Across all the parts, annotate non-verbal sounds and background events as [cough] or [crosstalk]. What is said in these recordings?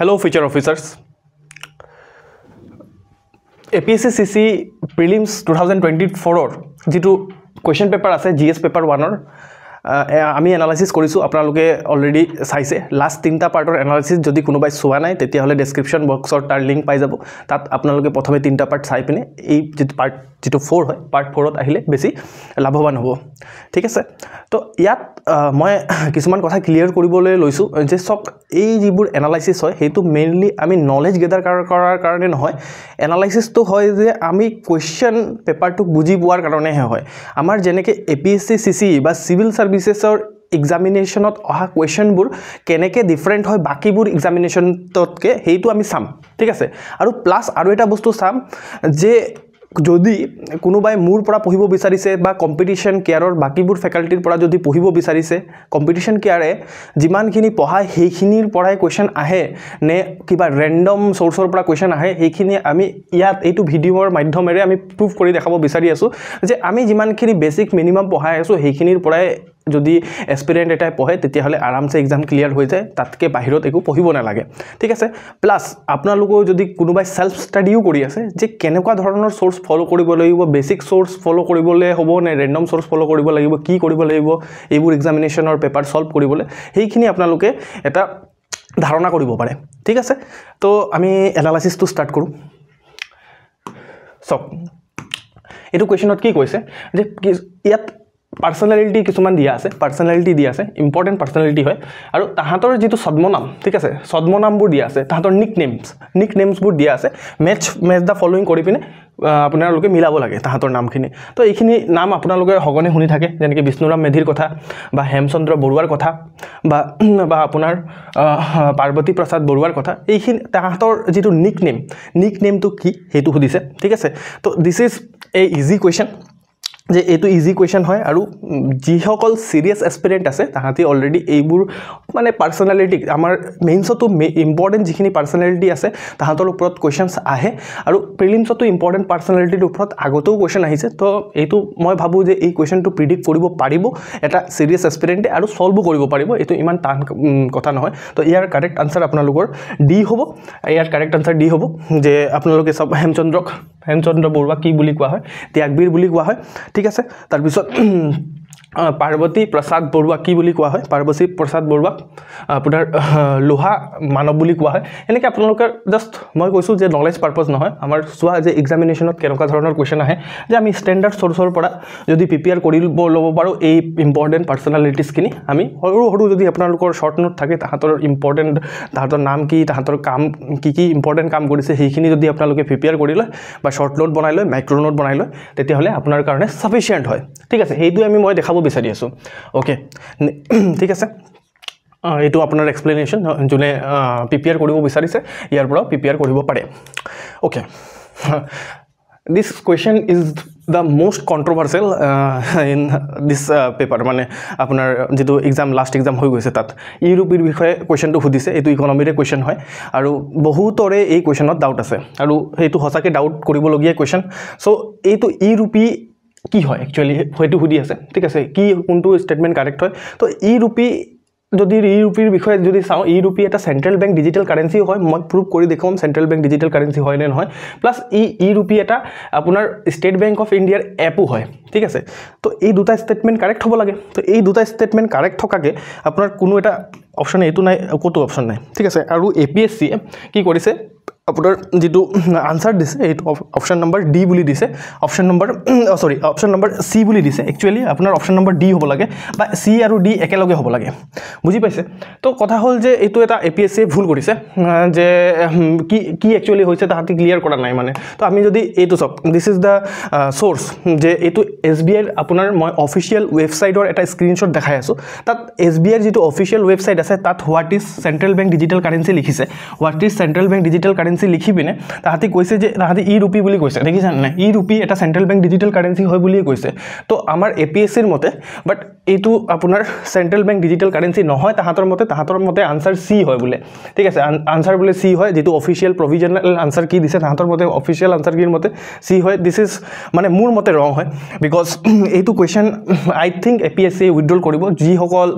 hello' future officers A P S C C C prelims two thousand twenty ফ'ৰৰ যিটো question paper আছে G S paper ওৱানৰ আমি analysis কৰিছোঁ আপোনালোকে অলৰেডি চাইছে লাষ্ট তিনিটা পাৰ্টৰ এনালাইচিছ যদি কোনোবাই চোৱা নাই তেতিয়াহ'লে ডেছক্ৰিপশ্যন বক্সৰ তাৰ লিংক পাই যাব তাত আপোনালোকে প্ৰথমে তিনিটা পাৰ্ট চাই পিনে এই যিটো পাৰ্ট যিটো ফ'ৰ হয় পাৰ্ট ফ'ৰত আহিলে বেছি লাভৱান হ'ব ঠিক আছে তো ইয়াত মই কিছুমান কথা ক্লিয়াৰ কৰিবলৈ লৈছোঁ যে চক এই যিবোৰ এনালাইচিছ হয় সেইটো মেইনলি আমি নলেজ গেদাৰ কৰাৰ কাৰণে নহয় এনালাইচিছটো হয় যে আমি কুৱেশ্যন পেপাৰটোক বুজি পোৱাৰ কাৰণেহে হয় আমাৰ যেনেকৈ A P S C C C বা চিভিল ছাৰ্ভিচেছৰ এক্সামিনেশ্যনত অহা কুৱেশ্যনবোৰ কেনেকৈ ডিফাৰেণ্ট হয় বাকীবোৰ এক্সামিনেশ্যনতকৈ সেইটো আমি চাম ঠিক আছে আৰু প্লাছ আৰু এটা বস্তু চাম যে যদি কোনোবাই মোৰ পৰা পঢ়িব বিচাৰিছে বা কম্পিটিশ্যন কেয়াৰৰ বাকীবোৰ ফেকাল্টিৰ পৰা যদি পঢ়িব বিচাৰিছে কম্পিটিশ্যন কেয়াৰে যিমানখিনি পঢ়ায় সেইখিনিৰ পৰাই কুৱেশ্যন আহে নে কিবা ৰেণ্ডম চ'ৰ্চৰ পৰা কুৱেশ্যন আহে সেইখিনি আমি ইয়াত এইটো ভিডিঅ'ৰ মাধ্যমেৰে আমি প্ৰুভ কৰি দেখাব বিচাৰি আছোঁ যে আমি যিমানখিনি বেছিক মিনিমাম পঢ়াই আছোঁ সেইখিনিৰ পৰাই যদি এক্সপিৰিয়েণ্ট এটাই পঢ়ে তেতিয়াহ'লে আৰামছে এক্সাম ক্লিয়াৰ হৈ যায় তাতকৈ বাহিৰত একো পঢ়িব নালাগে ঠিক আছে প্লাছ আপোনালোকেও যদি কোনোবাই চেল্ফ ষ্টাডিও কৰি আছে যে কেনেকুৱা ধৰণৰ চ'ৰ্চ ফ'ল' কৰিব লাগিব বেছিক চ'ৰ্চ ফ'ল' কৰিবলৈ হ'ব নে ৰেণ্ডম চ'ৰ্চ ফ'ল' কৰিব লাগিব কি কৰিব লাগিব এইবোৰ এক্সামিনেশ্যনৰ পেপাৰ ছল্ভ কৰিবলৈ সেইখিনি আপোনালোকে এটা ধাৰণা কৰিব পাৰে ঠিক আছে তো আমি এনালাইচিছটো ষ্টাৰ্ট কৰোঁ চাওক এইটো কুৱেশ্যনত কি কৈছে যে ইয়াত পাৰ্চনেলিটি কিছুমান দিয়া আছে পাৰ্চনেলিটি দিয়া আছে ইম্পৰ্টেণ্ট পাৰ্চনেলিটি হয় আৰু তাহাঁতৰ যিটো ছদ্মনাম ঠিক আছে ছদ্মনামবোৰ দিয়া আছে তাহাঁতৰ নিক নেমছ নিক নেমছবোৰ দিয়া আছে মেটচ মেটচ দ্য ফলোয়িং কৰি পিনে আপোনালোকে মিলাব লাগে তাহাঁতৰ নামখিনি তো এইখিনি নাম আপোনালোকে সঘনে শুনি থাকে যেনেকৈ বিষ্ণুৰাম মেধিৰ কথা বা হেমচন্দ্ৰ বৰুৱাৰ কথা বা আপোনাৰ পাৰ্বতী প্ৰসাদ বৰুৱাৰ কথা এইখিনি তাহাঁতৰ যিটো নিক নেম নিক নেমটো কি সেইটো সুধিছে ঠিক আছে তো this is a easy question যে এইটো ইজি কুৱেশ্যন হয় আৰু যিসকল ছিৰিয়াছ এক্সপেৰিয়েণ্ট আছে তাহাঁতি অলৰেডি এইবোৰ মানে পাৰ্চনেলিটি আমাৰ মেইনছতো ইম্পৰ্টেণ্ট যিখিনি পাৰ্চনেলিটি আছে তাহাঁতৰ ওপৰত কুৱেশ্যনছ আহে আৰু প্ৰিলিমছতো ইম্পৰ্টেণ্ট পাৰ্চনেলিটিৰ ওপৰত আগতেও কুৱেশ্যন আহিছে তো এইটো মই ভাবোঁ যে এই কুৱেশ্যনটো প্ৰিডিক্ট কৰিব পাৰিব এটা ছিৰিয়াছ এক্সপেৰিয়েণ্টে আৰু ছল্ভো কৰিব পাৰিব এইটো ইমান টান কথা নহয় তো ইয়াৰ কাৰেক্ট আনচাৰ আপোনালোকৰ ডি হ'ব ইয়াৰ কাৰেক্ট আনচাৰ ডি হ'ব যে আপোনালোকে চব হেমচন্দ্ৰক হেমচন্দ্ৰ বৰুৱা কি বুলি কোৱা হয় ত্যাগবীৰ বুলি কোৱা হয় ঠিক আছে তাৰপিছত পাৰ্বতী প্ৰসাদ বৰুৱা কি বুলি কোৱা হয় পাৰ্বতী প্ৰসাদ বৰুৱাক আপোনাৰ লোহা মানৱ বুলি কোৱা হয় সেনেকৈ আপোনালোকে জাষ্ট মই কৈছোঁ যে নলেজ পাৰ্পজ নহয় আমাৰ চোৱা যে এক্সামিনেশ্যনত কেনেকুৱা ধৰণৰ কুৱেশ্যন আহে যে আমি ষ্টেণ্ডাৰ্ড চ'ৰ্চৰ পৰা যদি প্ৰিপেয়াৰ কৰিব ল'ব পাৰোঁ এই ইম্পৰ্টেণ্ট পাৰ্চনেলিটিছখিনি আমি সৰু সৰু যদি আপোনালোকৰ শ্বৰ্ট নোট থাকে তাহাঁতৰ ইম্পৰ্টেণ্ট তাহাঁতৰ নাম কি তাহাঁতৰ কাম কি কি ইম্পৰ্টেণ্ট কাম কৰিছে সেইখিনি যদি আপোনালোকে প্ৰিপেয়াৰ কৰি লয় বা শ্বৰ্ট নোট বনাই লয় মাইক্ৰ' নোট বনাই লয় তেতিয়াহ'লে আপোনাৰ কাৰণে চাফিচিয়েণ্ট হয় ঠিক আছে সেইটোৱে আমি মই দেখাব বিচাৰি আছোঁ অ'কে [clears throat] ঠিক আছে এইটো আপোনাৰ এক্সপ্লেনেশ্যন যোনে পি পি আৰ কৰিব বিচাৰিছে ইয়াৰ পৰাও পি পি আৰ কৰিব পাৰে okay this question is the most controversial in this paper মানে আপোনাৰ যিটো এক্সাম লাষ্ট এক্সাম হৈ গৈছে তাত ইউৰোপীৰ বিষয়ে কুৱেশ্যনটো সুধিছে এইটো ইকনমিৰে কুৱেশ্যন হয় আৰু বহুতৰে এই কুৱেশ্যনত ডাউট আছে আৰু সেইটো সঁচাকৈ ডাউট কৰিবলগীয়া কুৱেশ্যন চ' এইটো ইউৰোপী কি হয় একচুৱেলি হয়তো সুধি আছে ঠিক আছে কি কোনটো ষ্টেটমেণ্ট কাৰেক্ট হয় তো ই ৰূপী যদি ই ৰূপীৰ বিষয়ে যদি চাওঁ ই ৰূপী এটা চেণ্ট্ৰেল বেংক ডিজিটেল কাৰেঞ্চি হয় মই প্ৰুভ কৰি দেখুৱাম চেণ্ট্ৰেল বেংক ডিজিটেল কাৰেঞ্চি হয়নে নহয় প্লাছ ই ই ৰূপী এটা আপোনাৰ ষ্টেট বেংক অফ ইণ্ডিয়াৰ এপো হয় ঠিক আছে তো এই দুটা ষ্টেটমেণ্ট কাৰেক্ট হ'ব লাগে তো এই দুটা ষ্টেটমেণ্ট কাৰেক্ট থকাকৈ আপোনাৰ কোনো এটা অপশ্যন এইটো নাই ক'তো অপশ্যন নাই ঠিক আছে আৰু এ পি এছ চিয়ে কি কৰিছে আপোনাৰ যিটো আনচাৰ দিছে এইটো অপশ্যন নম্বৰ ডি বুলি দিছে option number sorry option number C বুলি দিছে একচুৱেলি আপোনাৰ অপশ্যন নম্বৰ ডি হ'ব লাগে বা চি আৰু ডি একেলগে হ'ব লাগে বুজি পাইছে তো কথা হ'ল যে এইটো এটা এ পি এছ চিয়ে ভুল কৰিছে যে কি কি একচুৱেলি হৈছে তাহাঁতি ক্লিয়াৰ কৰা নাই মানে তো আমি যদি এইটো চাওক দিছ ইজ দ্য চ'ৰ্চ যে এইটো এছ বি আইৰ আপোনাৰ মই অফিচিয়েল ৱেবছাইটৰ এটা স্ক্ৰীনশ্বট দেখাই আছোঁ তাত এছ বি আইৰ যিটো অফিচিয়েল ৱেবছাইট আছে তাত what is central bank digital currency লিখিছে what is central bank digital currency currency লিখি পিনে তাহাঁতি কৈছে যে তাহাঁতি ই ৰুপি বলি কইছে দেখিছেন নাই ই ৰুপি এটা চেণ্ট্ৰেল বেংক ডিজিটেল কাৰেঞ্চি হয় বলি কৈছে তো আমাৰ এ পি এছ চিৰ মতে বাট এইটো আপোনাৰ চেণ্ট্ৰেল বেংক ডিজিটেল কাৰেঞ্চি নহয় তাহাঁতৰ মতে তাহাঁতৰ মতে আনচাৰ চি হয় বোলে ঠিক আছে আনচাৰ বোলে চি হয় যিটো অফিচিয়েল প্ৰভিজনেল আনচাৰ কি দিছে তাহাঁতৰ মতে অফিচিয়েল আনচাৰ কিৰ মতে চি হয় দিছ ইজ মানে মোৰ মতে ৰং হয় বিকজ [clears throat] এইটো question I think A P S APSC withdrawal কৰিব যিসকল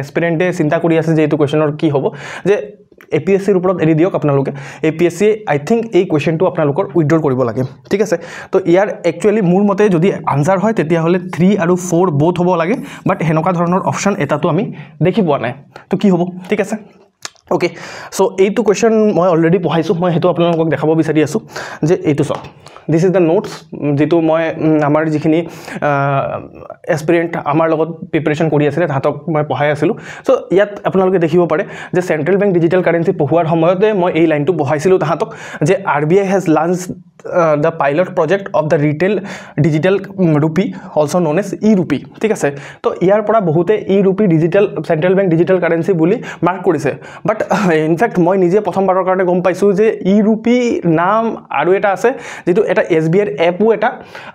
এক্সপেৰিয়েন্টে চিন্তা কৰি আছে যে এইটো কুৱেশ্যনৰ কি হব যে এ পি এছ চিৰ ওপৰত এৰি দিয়ক আপোনালোকে এ পি এছ চিয়ে আই থিংক এই কুৱেশ্যনটো আপোনালোকৰ উইড্ৰ কৰিব লাগে ঠিক আছে তো ইয়াৰ একচুৱেলি মোৰ মতে যদি আঞ্জাৰ হয় তেতিয়াহ'লে থ্ৰী আৰু ফ'ৰ বোধ হ'ব লাগে বাট সেনেকুৱা ধৰণৰ অপশ্যন এটাটো আমি দেখি পোৱা নাই তো কি হ'ব ঠিক আছে অ'কে চ' এইটো কুৱেশ্যন মই অলৰেডি পঢ়াইছোঁ মই সেইটো আপোনালোকক দেখাব বিচাৰি আছোঁ যে এইটো চাওক দিছ ইজ দ্য নোটছ যিটো মই আমাৰ যিখিনি এক্সপিৰিয়েণ্ট আমাৰ লগত প্ৰিপেৰেশ্যন কৰি আছিলে তাহাঁতক মই পঢ়াই আছিলোঁ চ' ইয়াত আপোনালোকে দেখিব পাৰে যে চেণ্ট্ৰেল বেংক ডিজিটেল কাৰেঞ্চি পঢ়োৱাৰ সময়তে মই এই লাইনটো পঢ়াইছিলোঁ তাহাঁতক যে R B I has launch the pilot project of the retail digital rupee also' known e rupee ঠিক আছে তো ইয়াৰ পৰা বহুতে e rupee digital central bank digital currency বুলি মাৰ্ক কৰিছে বাট ইনফেক্ট মই নিজে প্ৰথমবাৰৰ কাৰণে গম পাইছোঁ যে ই ৰুপি নাম আৰু এটা আছে যিটো এটা এছ বি আইৰ এপো এটা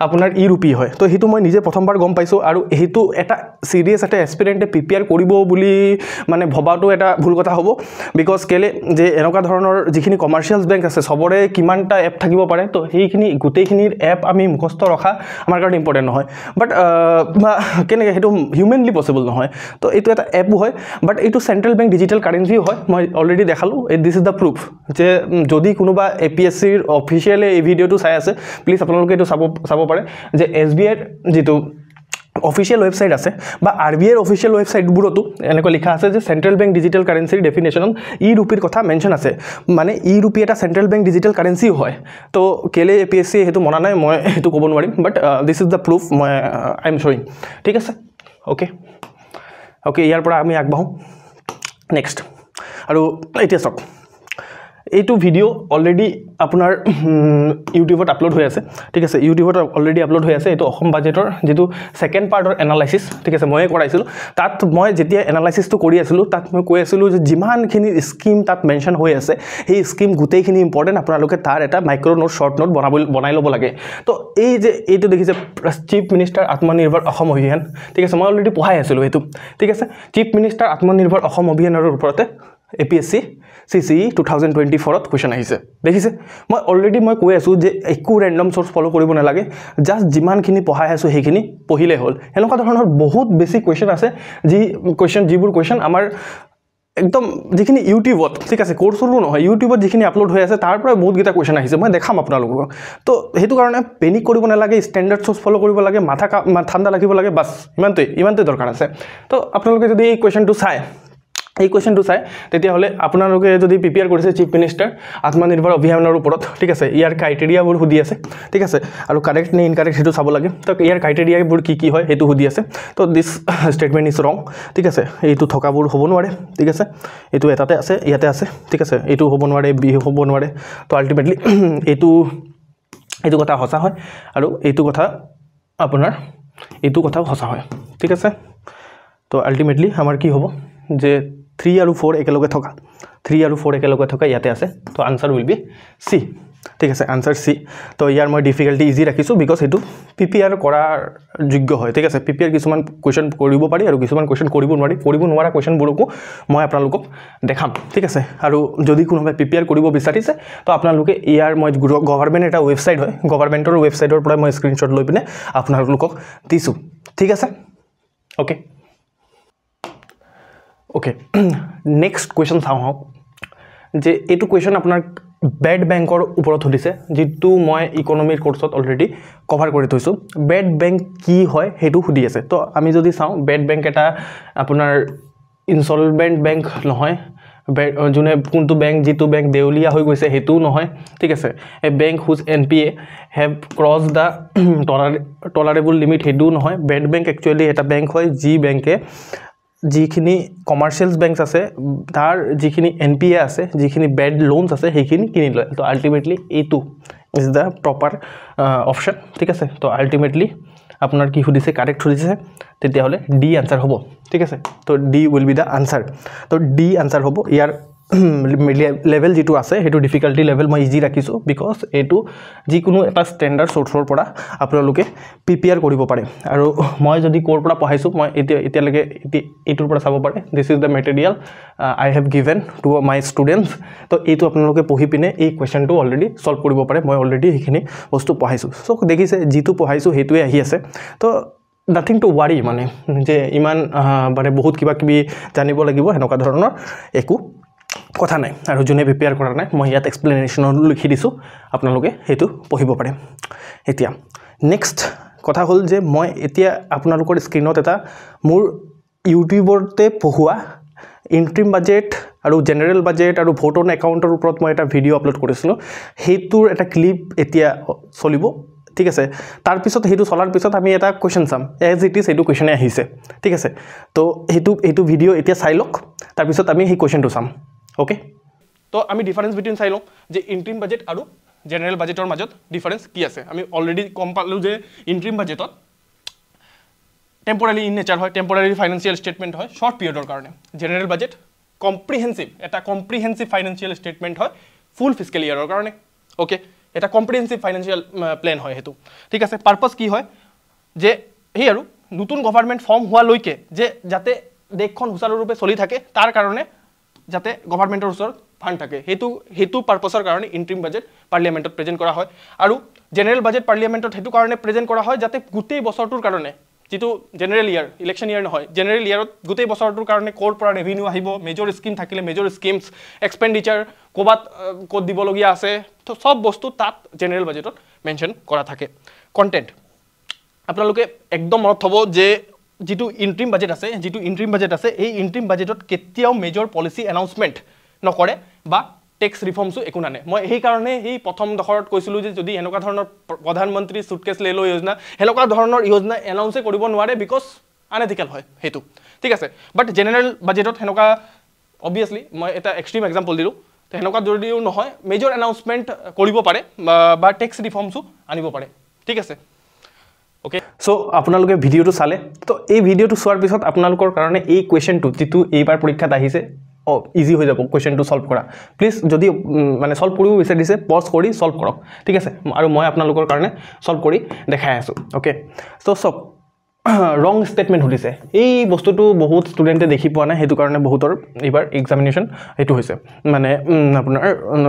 আপোনাৰ ই ৰুপি হয় তো সেইটো মই নিজে প্ৰথমবাৰ গম পাইছোঁ আৰু সেইটো এটা চিৰিয়াছ এটা এক্সপেৰিয়েণ্টে প্ৰিপেয়াৰ কৰিব বুলি মানে ভবাটো এটা ভুল কথা হ'ব বিকজ কেলে যে এনেকুৱা ধৰণৰ যিখিনি কমাৰ্চিয়েল বেংক আছে চবৰে কিমানটা এপ থাকিব পাৰে তো সেইখিনি গোটেইখিনিৰ এপ আমি মুখস্থ ৰখা আমাৰ কাৰণে ইম্পৰ্টেণ্ট নহয় বাট বা কেনেকৈ সেইটো হিউমেনলি পচিবল নহয় তো এইটো এটা এপো হয় বাট এইটো চেণ্ট্ৰেল বেংক ডিজিটেল কাৰেঞ্চিও হয় মই অলৰেডি দেখালোঁ এই দিছ ইজ দ্য প্ৰুফ যে যদি কোনোবা এ পি এছ চিৰ অফিচিয়েলে এই ভিডিঅ'টো চাই আছে প্লিজ আপোনালোকে এইটো চাব চাব পাৰে যে এছ বি আইৰ যিটো অফিচিয়েল ৱেবছাইট আছে বা আৰ বি আইৰ অফিচিয়েল ৱেবছাইটবোৰতো এনেকুৱা লিখা আছে যে চেণ্ট্ৰেল বেংক ডিজিটেল কাৰেঞ্চিৰ ডেফিনেশ্যনত ই ৰুপিৰ কথা মেনশ্যন আছে মানে ই ৰুপি এটা চেণ্ট্ৰেল বেংক ডিজিটেল কাৰেঞ্চিও হয় তো কেলে এ পি এছ চি সেইটো মনা নাই মই সেইটো ক'ব নোৱাৰিম but this is the proof মই আই এম শ্বৰিং ঠিক আছে অ'কে অ'কে ইয়াৰ পৰা আমি আগবাঢ়োঁ নেক্সট আৰু এতিয়া চাওক এইটো ভিডিঅ' অলৰেডি আপোনাৰ ইউটিউবত আপলোড হৈ আছে ঠিক আছে ইউটিউবত অলৰেডি আপলোড হৈ আছে এইটো অসম বাজেটৰ যিটো ছেকেণ্ড পাৰ্টৰ এনালাইচিছ ঠিক আছে ময়ে কৰাইছিলোঁ তাত মই যেতিয়া এনালাইচিছটো কৰি আছিলোঁ তাত মই কৈ আছিলোঁ যে যিমানখিনি স্কিম তাত মেনশ্যন হৈ আছে সেই স্কিম গোটেইখিনি ইম্পৰ্টেণ্ট আপোনালোকে তাৰ এটা মাইক্ৰ' নোট শ্বৰ্ট নোট বনাব বনাই ল'ব লাগে তো এই যে এইটো দেখিছে চিফ মিনিষ্টাৰ আত্মনিৰ্ভৰ অসম অভিযান ঠিক আছে মই অলৰেডি পঢ়াই আছিলোঁ সেইটো ঠিক আছে চিফ মিনিষ্টাৰ আত্মনিৰ্ভৰ অসম অভিযানৰ ওপৰতে A P S C C C E two thousand twenty ফ'ৰত কুৱেশ্যন আহিছে দেখিছে মই অলৰেডি মই কৈ আছোঁ যে একো ৰেণ্ডম চ'ৰ্চ ফ'ল' কৰিব নালাগে জাষ্ট যিমানখিনি পঢ়াই আছোঁ সেইখিনি পঢ়িলে হ'ল সেনেকুৱা ধৰণৰ বহুত বেছি কুৱেশ্যন আছে যি কুৱেশ্যন যিবোৰ কুৱেশ্যন আমাৰ একদম যিখিনি ইউটিউবত ঠিক আছে কোৰ্চৰো নহয় ইউটিউবত যিখিনি আপলোড হৈ আছে তাৰ পৰাই বহুতকেইটা কুৱেশ্যন আহিছে মই দেখাম আপোনালোকক তো সেইটো কাৰণে পেনিক কৰিব নালাগে ষ্টেণ্ডাৰ্ড চ'ৰ্চ ফ'ল' কৰিব লাগে মাথা কা ঠাণ্ডা লাগিব লাগে বাছ ইমানটোৱেই ইমানটোৱেই দৰকাৰ আছে তো আপোনালোকে যদি এই কুৱেশ্যনটো চায় এই কুৱেশ্যনটো চাই তেতিয়াহ'লে আপোনালোকে যদি প্ৰিপেয়াৰ কৰিছে চিফ মিনিষ্টাৰ আত্মনিৰ্ভৰ অভিযানৰ ওপৰত ঠিক আছে ইয়াৰ ক্ৰাইটেৰিয়াবোৰ সুধি আছে ঠিক আছে আৰু কাৰেক্ট নে ইনকাৰেক্ট সেইটো চাব লাগে তো ইয়াৰ ক্ৰাইটেৰিয়াবোৰ কি কি হয় সেইটো সুধি আছে তো দিছ ষ্টেটমেণ্ট ইজ ৰং ঠিক আছে এইটো থকাবোৰ হ'ব নোৱাৰে ঠিক আছে এইটো এটাতে আছে ইয়াতে আছে ঠিক আছে এইটো হ'ব নোৱাৰে বি হ'ব নোৱাৰে তো আল্টিমেটলি [clears throat] এইটো এইটো কথা সঁচা হয় আৰু এইটো কথা আপোনাৰ এইটো কথাও সঁচা হয় ঠিক আছে তো আল্টিমেটলি আমাৰ কি হ'ব যে থ্ৰী আৰু ফ'ৰ একেলগে থকা থ্ৰী আৰু ফ'ৰ একেলগে থকা ইয়াতে আছে তো আনচাৰ উইল বি চি ঠিক আছে আনচাৰ চি তো ইয়াৰ মই ডিফিকাল্টি ইজি ৰাখিছোঁ বিকজ সেইটো পি পি আৰ কৰাৰ যোগ্য হয় ঠিক আছে পি পি আৰ কিছুমান কুৱেশ্যন কৰিব পাৰি আৰু কিছুমান কুৱেশ্যন কৰিব নোৱাৰি কৰিব নোৱাৰা কুৱেশ্যনবোৰকো মই আপোনালোকক দেখাম ঠিক আছে আৰু যদি কোনোবাই পি পি আৰ কৰিব বিচাৰিছে তো আপোনালোকে ইয়াৰ মই গভৰ্ণমেণ্ট এটা ৱেবছাইট হয় গভৰ্ণমেণ্টৰ ৱেবছাইটৰ পৰা মই স্ক্ৰীনশ্বট লৈ পিনে আপোনালোকক দিছোঁ ঠিক আছে অ'কে অ'কে নেক্সট কুৱেশ্যন চাওঁ হওক যে এইটো কুৱেশ্যন আপোনাৰ বেড বেংকৰ ওপৰত সুধিছে যিটো মই ইকনমিৰ কোৰ্চত অলৰেডি কভাৰ কৰি থৈছোঁ বেড বেংক কি হয় সেইটো সুধি আছে তো আমি যদি চাওঁ বেড বেংক এটা আপোনাৰ ইনষ্টলমেণ্ট বেংক নহয় বে যোনে কোনটো বেংক যিটো বেংক দেউলীয়া হৈ গৈছে সেইটোও নহয় ঠিক আছে এই bank whose N P A have cross the toler tolerable limit সেইটোও নহয় বেড বেংক একচুৱেলি এটা বেংক হয় যি বেংকে যিখিনি কমাৰ্চিয়েলছ বেংকছ আছে তাৰ যিখিনি এন পি এ আছে যিখিনি বেড লোনছ আছে সেইখিনি কিনি লয় তো আল্টিমেটলি এইটো ইজ দ্য প্ৰপাৰ অপশ্যন ঠিক আছে তো আল্টিমেটলি আপোনাৰ কি সুধিছে কাৰেক্ট সুধিছে তেতিয়াহ'লে ডি আনচাৰ হ'ব ঠিক আছে তো D will be the answer তো ডি আনচাৰ হ'ব ইয়াৰ লেভেল যিটো আছে সেইটো ডিফিকাল্টি লেভেল মই ইজি ৰাখিছোঁ বিকজ এইটো যিকোনো এটা ষ্টেণ্ডাৰ্ড চ'ৰ্চৰ পৰা আপোনালোকে প্ৰিপেয়াৰ কৰিব পাৰে আৰু মই যদি ক'ৰ পৰা পঢ়াইছোঁ মই এতিয়া এতিয়ালৈকে এইটোৰ পৰা চাব পাৰে this is the material I have given to my students তো এইটো আপোনালোকে পঢ়ি পিনে এই কুৱেশ্যনটো অলৰেডি চল্ভ কৰিব পাৰে মই অলৰেডি সেইখিনি বস্তু পঢ়াইছোঁ চ' দেখিছে যিটো পঢ়াইছোঁ সেইটোৱে আহি আছে তো নাথিং টু ৱাৰি মানে যে ইমান মানে বহুত কিবাকিবি জানিব লাগিব সেনেকুৱা ধৰণৰ একো কথা নাই আৰু যোনে প্ৰিপেয়াৰ কৰা নাই মই ইয়াত এক্সপ্লেনেশ্যনলৈ লিখি দিছোঁ আপোনালোকে সেইটো পঢ়িব পাৰে এতিয়া নেক্সট কথা হ'ল যে মই এতিয়া আপোনালোকৰ স্ক্ৰীণত এটা মোৰ ইউটিউবতে পঢ়োৱা ইণ্ট্ৰিম বাজেট আৰু জেনেৰেল বাজেট আৰু ভোটন একাউণ্টৰ ওপৰত মই এটা ভিডিঅ' আপলোড কৰিছিলোঁ সেইটোৰ এটা ক্লিপ এতিয়া চলিব ঠিক আছে তাৰপিছত সেইটো চলাৰ পিছত আমি এটা কুৱেশ্যন চাম এজ ইট ইজ এইটো কুৱেশ্যনে আহিছে ঠিক আছে তো সেইটো এইটো ভিডিঅ' এতিয়া চাই লওক তাৰপিছত আমি সেই কুৱেশ্যনটো চাম ওকে তো আমি ডিফাৰেন্স বিটুইন চাই লওঁ যে ইণ্টিম বাজেট আৰু জেনেৰেল বাজেটৰ মাজত ডিফাৰেঞ্চ কি আছে আমি অলৰেডি গম পালোঁ যে ইণ্টিম বাজেটত টেম্পৰাৰী ইন নেচাৰ হয় টেম্পৰাৰী ফাইনেঞ্চিয়েল ষ্টেটমেণ্ট হয় শ্বৰ্ট পিৰিয়ডৰ কাৰণে জেনেৰেল বাজেট কম্প্ৰিহেঞ্চিভ এটা কম্প্ৰিহেঞ্চিভ ফাইনেঞ্চিয়েল ষ্টেটমেণ্ট হয় ফুল ফিজিকেল ইয়েৰৰ কাৰণে অ'কে এটা কম্প্ৰিহেঞ্চিভ ফাইনেঞ্চিয়েল প্লেন হয় সেইটো ঠিক আছে পাৰ্পজ কি হয় যে সেই আৰু নতুন গভৰ্ণমেণ্ট ফৰ্ম হোৱালৈকে যে যাতে দেশখন সুচাৰুৰূপে চলি থাকে তাৰ কাৰণে যাতে গভৰ্ণমেণ্টৰ ওচৰত ফাণ্ড থাকে সেইটো সেইটো পাৰ্পাছৰ কাৰণে ইণ্ট্ৰিম বাজেট পাৰ্লিয়ামেণ্টত প্ৰেজেণ্ট কৰা হয় আৰু জেনেৰেল বাজেট পাৰ্লিয়ামেণ্টত সেইটো কাৰণে প্ৰেজেণ্ট কৰা হয় যাতে গোটেই বছৰটোৰ কাৰণে যিটো জেনেৰেল ইয়াৰ ইলেকশ্যন ইয়াৰ নহয় জেনেৰেল ইয়াৰত গোটেই বছৰটোৰ কাৰণে ক'ৰ পৰা ৰেভিনিউ আহিব মেজৰ স্কিম থাকিলে মেজৰ স্কিমছ এক্সপেণ্ডিচাৰ ক'ৰবাত ক'ত দিবলগীয়া আছে চব বস্তু তাত জেনেৰেল বাজেটত মেনশ্যন কৰা থাকে কণ্টেণ্ট আপোনালোকে একদম মনত থ'ব যে যিটো ইণ্টিম বাজেট আছে যিটো ইণ্টিম বাজেট আছে এই ইণ্টিম বাজেটত কেতিয়াও মেজৰ পলিচি এনাউন্সমেণ্ট নকৰে বা টেক্স ৰিফৰ্মছো একো নানে মই সেইকাৰণে সেই প্ৰথম দশৰত কৈছিলোঁ যে যদি এনেকুৱা ধৰণৰ প্ৰধানমন্ত্ৰী চুটকেচ লেলো য়োজনা সেনেকুৱা ধৰণৰ য়োজনা এনাউন্সে কৰিব নোৱাৰে বিকজ আনএথিকেল হয় সেইটো ঠিক আছে বাট জেনেৰেল বাজেটত সেনেকুৱা অবভিয়াছলি মই এটা এক্সট্ৰিম এক্সাম্পল দিলোঁ তো সেনেকুৱা যদিও নহয় মেজৰ এনাউন্সমেণ্ট কৰিব পাৰে বা টেক্স ৰিফৰ্মছো আনিব পাৰে ঠিক আছে ওকে সো আপোনালোকে ভিডিওটো চালে তো এই ভিডিওটো চোৱাৰ পিছত আপোনালোকৰ কাৰণে এই কুৱেশ্যনটো যিটো এইবাৰ পৰীক্ষাত আহিছে অ ইজি হৈ যাব কুৱেশ্যনটো চল্ভ কৰা প্লিজ যদি মানে চল্ভ কৰিব বিচাৰিছে পজ কৰি চল্ভ কৰক ঠিক আছে আৰু মই আপোনালোকৰ কাৰণে চল্ভ কৰি দেখাই আছোঁ অ'কে চ' চাওক ৰং ষ্টেটমেণ্ট সুধিছে এই বস্তুটো বহুত ষ্টুডেণ্টে দেখি পোৱা নাই সেইটো কাৰণে বহুতৰ এইবাৰ এক্সামিনেশ্যন এইটো হৈছে মানে আপোনাৰ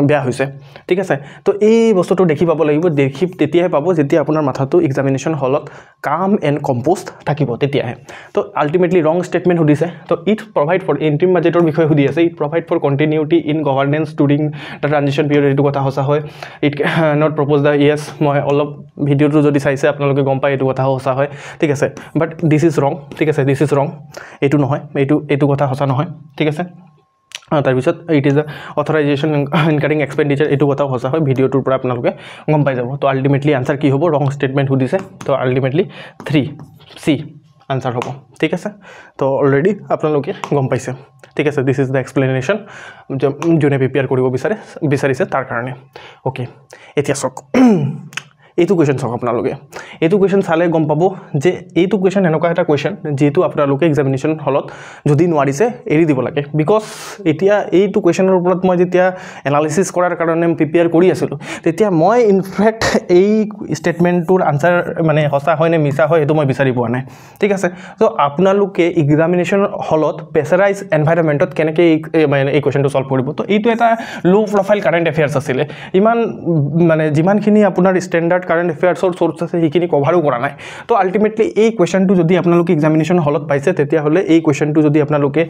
বেয়া হৈছে ঠিক আছে তো এই বস্তুটো দেখি পাব লাগিব দেখি তেতিয়াহে পাব যেতিয়া আপোনাৰ মাথাটো এক্সামিনেশ্যন হলত কাম এণ্ড কম্প'ষ্ট থাকিব তেতিয়াহে তো আল্টিমেটলি ৰং ষ্টেটমেণ্ট সুধিছে তো ইট প্ৰভাইড ফৰ ইণ্টিম বাজেটৰ বিষয়ে সুধি আছে it provide for continuity in governance during the transaction period এইটো কথা সঁচা হয় it not propose the yes মই অলপ ভিডিঅ'টো যদি চাইছে আপোনালোকে গম পায় এইটো কথা সঁচা হয় ঠিক আছে বাট দিছ ইজ ৰং ঠিক আছে দিছ ইজ ৰং এইটো নহয় এইটো এইটো কথা সঁচা নহয় ঠিক আছে তাৰপিছত it is the authorisation incurring expenditure এইটো কথাও সঁচা হয় ভিডিঅ'টোৰ পৰা আপোনালোকে গম পাই যাব তো আল্টিমেটলি আনচাৰ কি হ'ব ৰং ষ্টেটমেণ্ট সুধিছে তো আল্টিমেটলি থ্ৰী চি আনচাৰ হ'ব ঠিক আছে তো অলৰেডি আপোনালোকে গম পাইছে ঠিক আছে দিছ ইজ দ্য এক্সপ্লেনেশ্যন যোনে প্ৰিপেয়াৰ কৰিব বিচাৰে বিচাৰিছে তাৰ কাৰণে অ'কে এতিয়া চাওক এইটো কুৱেশ্যন চাওক আপোনালোকে এইটো কুৱেশ্যন চালে গম পাব যে এইটো কুৱেশ্যন এনেকুৱা এটা কুৱেশ্যন যিটো আপোনালোকে এক্সামিনেশ্যন হলত যদি নোৱাৰিছে এৰি দিব লাগে বিকজ এতিয়া এইটো কুৱেশ্যনৰ ওপৰত মই যেতিয়া এনালিচিছ কৰাৰ কাৰণে প্ৰিপেয়াৰ কৰি আছিলোঁ তেতিয়া মই ইনফেক্ট এই ষ্টেটমেণ্টটোৰ আনচাৰ মানে সঁচা হয় নে মিছা হয় সেইটো মই বিচাৰি পোৱা নাই ঠিক আছে ত' আপোনালোকে এক্সামিনেশ্যন হলত প্ৰেচাৰাইজ এনভাইৰমেণ্টত কেনেকৈ মানে এই কুৱেশ্যনটো চল্ভ কৰিব তো এইটো এটা ল' প্ৰফাইল কাৰেণ্ট এফেয়াৰ্ছ আছিলে ইমান মানে যিমানখিনি আপোনাৰ ষ্টেণ্ডাৰ্ড কাৰেণ্ট এফেয়াৰ্ছৰ চ'ৰ্চ আছে সেইখিনি কভাৰো কৰা নাই তো আল্টিমেটলি এই কুৱেশ্যনটো যদি আপোনালোকে এক্সামিনেশ্যন হলত পাইছে তেতিয়াহ'লে এই কুৱেশ্যনটো যদি আপোনালোকে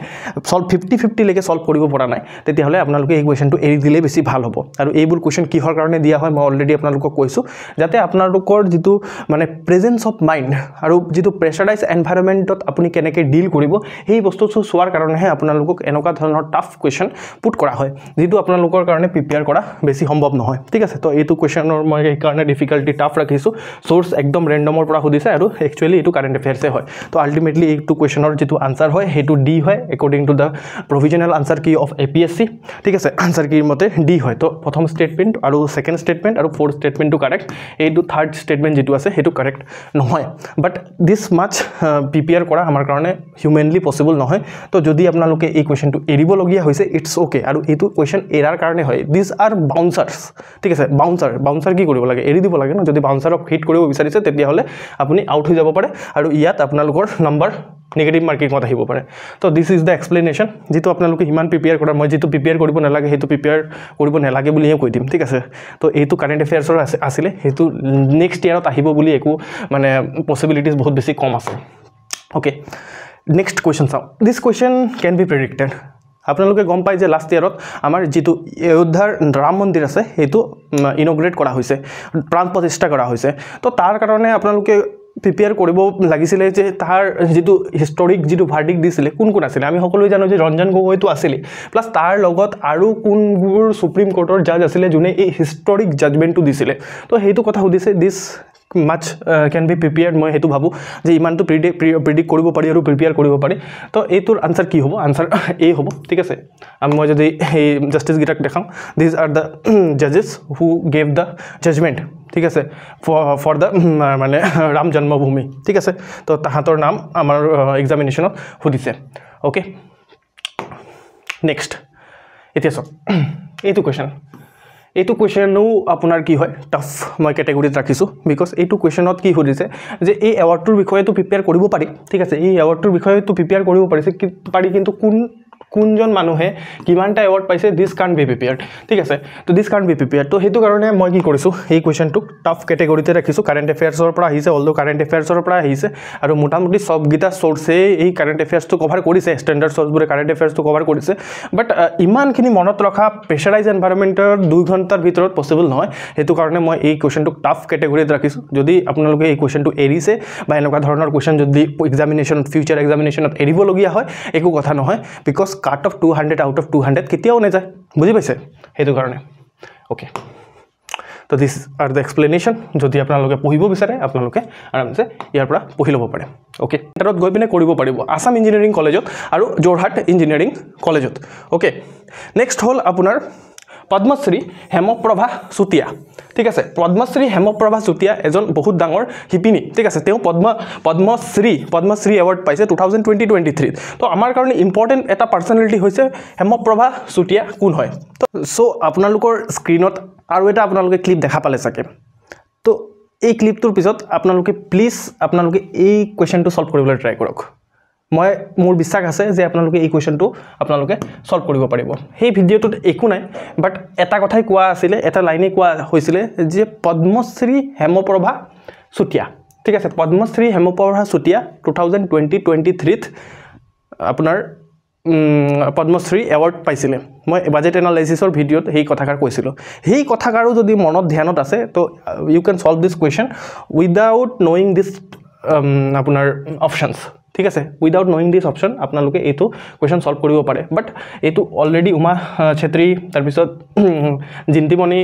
চল্ভ ফিফটি ফিফটিলৈকে চল্ভ কৰিব পৰা নাই তেতিয়াহ'লে আপোনালোকে এই কুৱেশ্যনটো এৰি দিলে বেছি ভাল হ'ব আৰু এইবোৰ কুৱেশ্যন কিহৰ কাৰণে দিয়া হয় মই অলৰেডি আপোনালোকক কৈছোঁ যাতে আপোনালোকৰ যিটো মানে প্ৰেজেঞ্চ অফ মাইণ্ড আৰু যিটো প্ৰেচাৰাইজ এনভাইৰমেণ্টত আপুনি কেনেকৈ ডিল কৰিব সেই বস্তুটো চোৱাৰ কাৰণেহে আপোনালোকক এনেকুৱা ধৰণৰ টাফ কুৱেশ্যন পুট কৰা হয় যিটো আপোনালোকৰ কাৰণে প্ৰিপেয়াৰ কৰা বেছি সম্ভৱ নহয় ঠিক আছে তো এইটো কুৱেশ্যনৰ মই সেইকাৰণে ডিফিকাল্ট ৰিজাল্টটি টাফ ৰাখিছোঁ চ'ৰ্চ একদম ৰেণ্ডমৰ পৰা সুধিছে আৰু একচুৱেলি এইটো কাৰেণ্ট এফেয়াৰ্ছে হয় তো আল্টিমেটলি এইটো কুৱেশ্যনৰ যিটো আনচাৰ হয় সেইটো ডি হয় according to the provisional answer key of A P S C ঠিক আছে আনচাৰ কি মতে ডি হয় তো প্ৰথম ষ্টেটমেণ্ট আৰু ছেকেণ্ড ষ্টেটমেণ্ট আৰু ফ'ৰ্থ ষ্টেটমেণ্টটো কাৰেক্ট এইটো থাৰ্ড ষ্টেটমেণ্ট যিটো আছে সেইটো কাৰেক্ট নহয় বাট দিছ মাছ প্ৰিপেয়াৰ কৰা আমাৰ কাৰণে হিউমেনলি পচিবল নহয় তো যদি আপোনালোকে এই কুৱেশ্যনটো এৰিবলগীয়া হৈছে ইটছ অ'কে আৰু এইটো কুৱেশ্যন এৰাৰ কাৰণে হয় দিছ আৰ বাউঞ্চাৰ্ছ ঠিক আছে বাউন্সাৰ বাউন্সাৰ কি কৰিব লাগে এৰি দিব লাগে থাকে ন যদি বাউন্সাৰক হিট কৰিব বিচাৰিছে তেতিয়াহ'লে আপুনি আউট হৈ যাব পাৰে আৰু ইয়াত আপোনালোকৰ নাম্বাৰ নিগেটিভ মাৰ্কিঙত আহিব পাৰে তো দিছ ইজ দ্য এক্সপ্লেনেশ্যন যিটো আপোনালোকে সিমান প্ৰিপেয়াৰ কৰা মই যিটো প্ৰিপেয়াৰ কৰিব নালাগে সেইটো প্ৰিপেয়াৰ কৰিব নালাগে বুলিহে কৈ দিম ঠিক আছে তো এইটো কাৰেণ্ট এফেয়াৰ্ছৰ আছে আছিলে সেইটো নেক্সট ইয়াৰত আহিব বুলি একো মানে পচিবিলিটিজ বহুত বেছি কম আছে অ'কে নেক্সট কুৱেশ্যন চাওঁ this question can be predicted আপোনালোকে গম পায় যে লাষ্ট ইয়াৰত আমাৰ যিটো অযোধ্যাৰ ৰাম মন্দিৰ আছে সেইটো ইনগ্ৰেট কৰা হৈছে প্ৰাণ প্ৰতিষ্ঠা কৰা হৈছে তো তাৰ কাৰণে আপোনালোকে প্ৰিপেয়াৰ কৰিব লাগিছিলে যে তাৰ যিটো হিষ্টৰিক যিটো ভাৰ্ডিক দিছিলে কোন কোন আছিলে আমি সকলোৱে জানো যে ৰঞ্জন গগৈটো আছিলে প্লাছ তাৰ লগত আৰু কোনবোৰ ছুপ্ৰিম কোৰ্টৰ জাজ আছিলে যোনে এই হিষ্টৰিক জাজমেণ্টটো দিছিলে তো সেইটো কথা সুধিছে দিছ মাছ কেন বি প্ৰিপেয়াৰ্ড মই সেইটো ভাবোঁ যে ইমানটো প্ৰিডিক্ট প্ৰিডিক্ট কৰিব পাৰি আৰু প্ৰিপেয়াৰ কৰিব পাৰি তো এইটোৰ আনচাৰ কি হ'ব আনচাৰ [laughs] এই হ'ব ঠিক আছে মই যদি সেই জাষ্টিছকেইটাক দেখাওঁ দিজ আৰ দ্য জাজেছ হু গেভ দ্য জাজমেণ্ট ঠিক আছে ফৰ দ্য মানে [laughs] ৰাম জন্মভূমি ঠিক আছে তো তাহাঁতৰ নাম আমাৰ এক্সামিনেশ্যনত সুধিছে অ'কে নেক্সট এতিয়া চাওক [clears throat] এইটো কুৱেশ্যন এইটো কুৱেশ্যনো আপোনাৰ কি হয় টাফ মই কেটেগৰীত ৰাখিছোঁ বিকজ এইটো কুৱেশ্যনত কি সুধিছে যে এই এৱাৰ্ডটোৰ বিষয়েতো প্ৰিপেয়াৰ কৰিব পাৰি ঠিক আছে এই এৱাৰ্ডটোৰ বিষয়েতো প্ৰিপেয়াৰ কৰিব পাৰিছে পাৰি কিন্তু কোন কোনজন মানুহে কিমানটা এৱাৰ্ড পাইছে দিচ কাৰণ বি প্ৰিপেয়াৰ্ড ঠিক আছে তো দিচ কাৰণ বি প্ৰিপেয়াৰ্ড তো সেইটো কাৰণে মই কি কৰিছোঁ সেই কুৱেশ্যনটোক টাফ কেটেগৰীতে ৰাখিছোঁ কাৰেণ্ট এফেয়াৰ্ছৰ পৰা আহিছে অল্ড কাৰেণ্ট এফেয়াৰ্ছৰ পৰা আহিছে আৰু মোটামুটি চবকেইটা চ'ৰ্চেই এই কাৰেণ্ট এফেয়াৰ্ছটো কভাৰ কৰিছে ষ্টেণ্ডাৰ্ড চ'ৰ্চবোৰে কাৰেণ্ট এফেয়াৰ্ছটো কভাৰ কৰিছে বাট ইমানখিনি মনত ৰখা প্ৰেচাৰাইজ এনভাইৰমেণ্টৰ দুই ঘণ্টাৰ ভিতৰত পচিবল নহয় সেইটো কাৰণে মই এই কুৱেশ্যনটোক টাফ কেটেগৰীত ৰাখিছোঁ যদি আপোনালোকে এই কুৱেশ্যনটো এৰিছে বা এনেকুৱা ধৰণৰ কুৱেশ্যন যদি এক্সামিনেশ্যনত ফিউচাৰ এক্সামিনেশ্যনত এৰিবলগীয়া হয় একো কথা নহয় because cut off two hundred out of two hundred কেতিয়াও নাযায় বুজি পাইছে সেইটো কাৰণে অ'কে তো দিছ আৰ দ্য এক্সপ্লেনেশ্যন যদি আপোনালোকে পঢ়িব বিচাৰে আপোনালোকে আৰামছে ইয়াৰ পৰা পঢ়ি ল'ব পাৰে অ'কে ইণ্টাৰত গৈ পিনে কৰিব পাৰিব আছাম ইঞ্জিনিয়াৰিং কলেজত আৰু যোৰহাট ইঞ্জিনিয়াৰিং কলেজত অ'কে নেক্সট হ'ল আপোনাৰ পদ্মশ্ৰী হেমপ্ৰভা চুতীয়া ঠিক আছে পদ্মশ্ৰী হেমপ্ৰভা চুতীয়া এজন বহুত ডাঙৰ শিপিনী ঠিক আছে তেওঁ পদ্ম পদ্মশ্ৰী পদ্মশ্ৰী এৱাৰ্ড পাইছে টু থাউজেণ্ড টুৱেণ্টি টুৱেণ্টি থ্ৰীত ত' আমাৰ কাৰণে ইম্পৰ্টেণ্ট এটা পাৰ্চনেলিটি হৈছে হেমপ্ৰভা চুতীয়া কোন হয় ত' চ' আপোনালোকৰ স্ক্ৰীণত আৰু এটা আপোনালোকে ক্লিপ দেখা পালে চাগে ত' এই ক্লিপটোৰ পিছত আপোনালোকে প্লিজ আপোনালোকে এই কুৱেশ্যনটো ছল্ভ কৰিবলৈ ট্ৰাই কৰক মই মোৰ বিশ্বাস আছে যে আপোনালোকে এই কুৱেশ্যনটো আপোনালোকে ছল্ভ কৰিব পাৰিব সেই ভিডিঅ'টোত একো নাই বাট এটা কথাই কোৱা আছিলে এটা লাইনেই কোৱা হৈছিলে যে পদ্মশ্ৰী হেমপ্ৰভা চুতীয়া ঠিক আছে Padma Shri Hemprabha Chutia two thousand twenty twenty থ্ৰীত আপোনাৰ পদ্মশ্ৰী এৱাৰ্ড পাইছিলে মই বাজেট এনালাইচিছৰ ভিডিঅ'ত সেই কথাষাৰ কৈছিলোঁ সেই কথাষাৰো যদি মনত ধ্যানত আছে তো you can solve this question without knowing this আপোনাৰ অপশ্যনছ ঠিক আছে উইদাউট নয়িং দিছ অপশ্যন আপোনালোকে এইটো কুৱেশ্যন চল্ভ কৰিব পাৰে বাট এইটো অলৰেডি উমা ছেত্ৰী তাৰপিছত জিন্তিমণি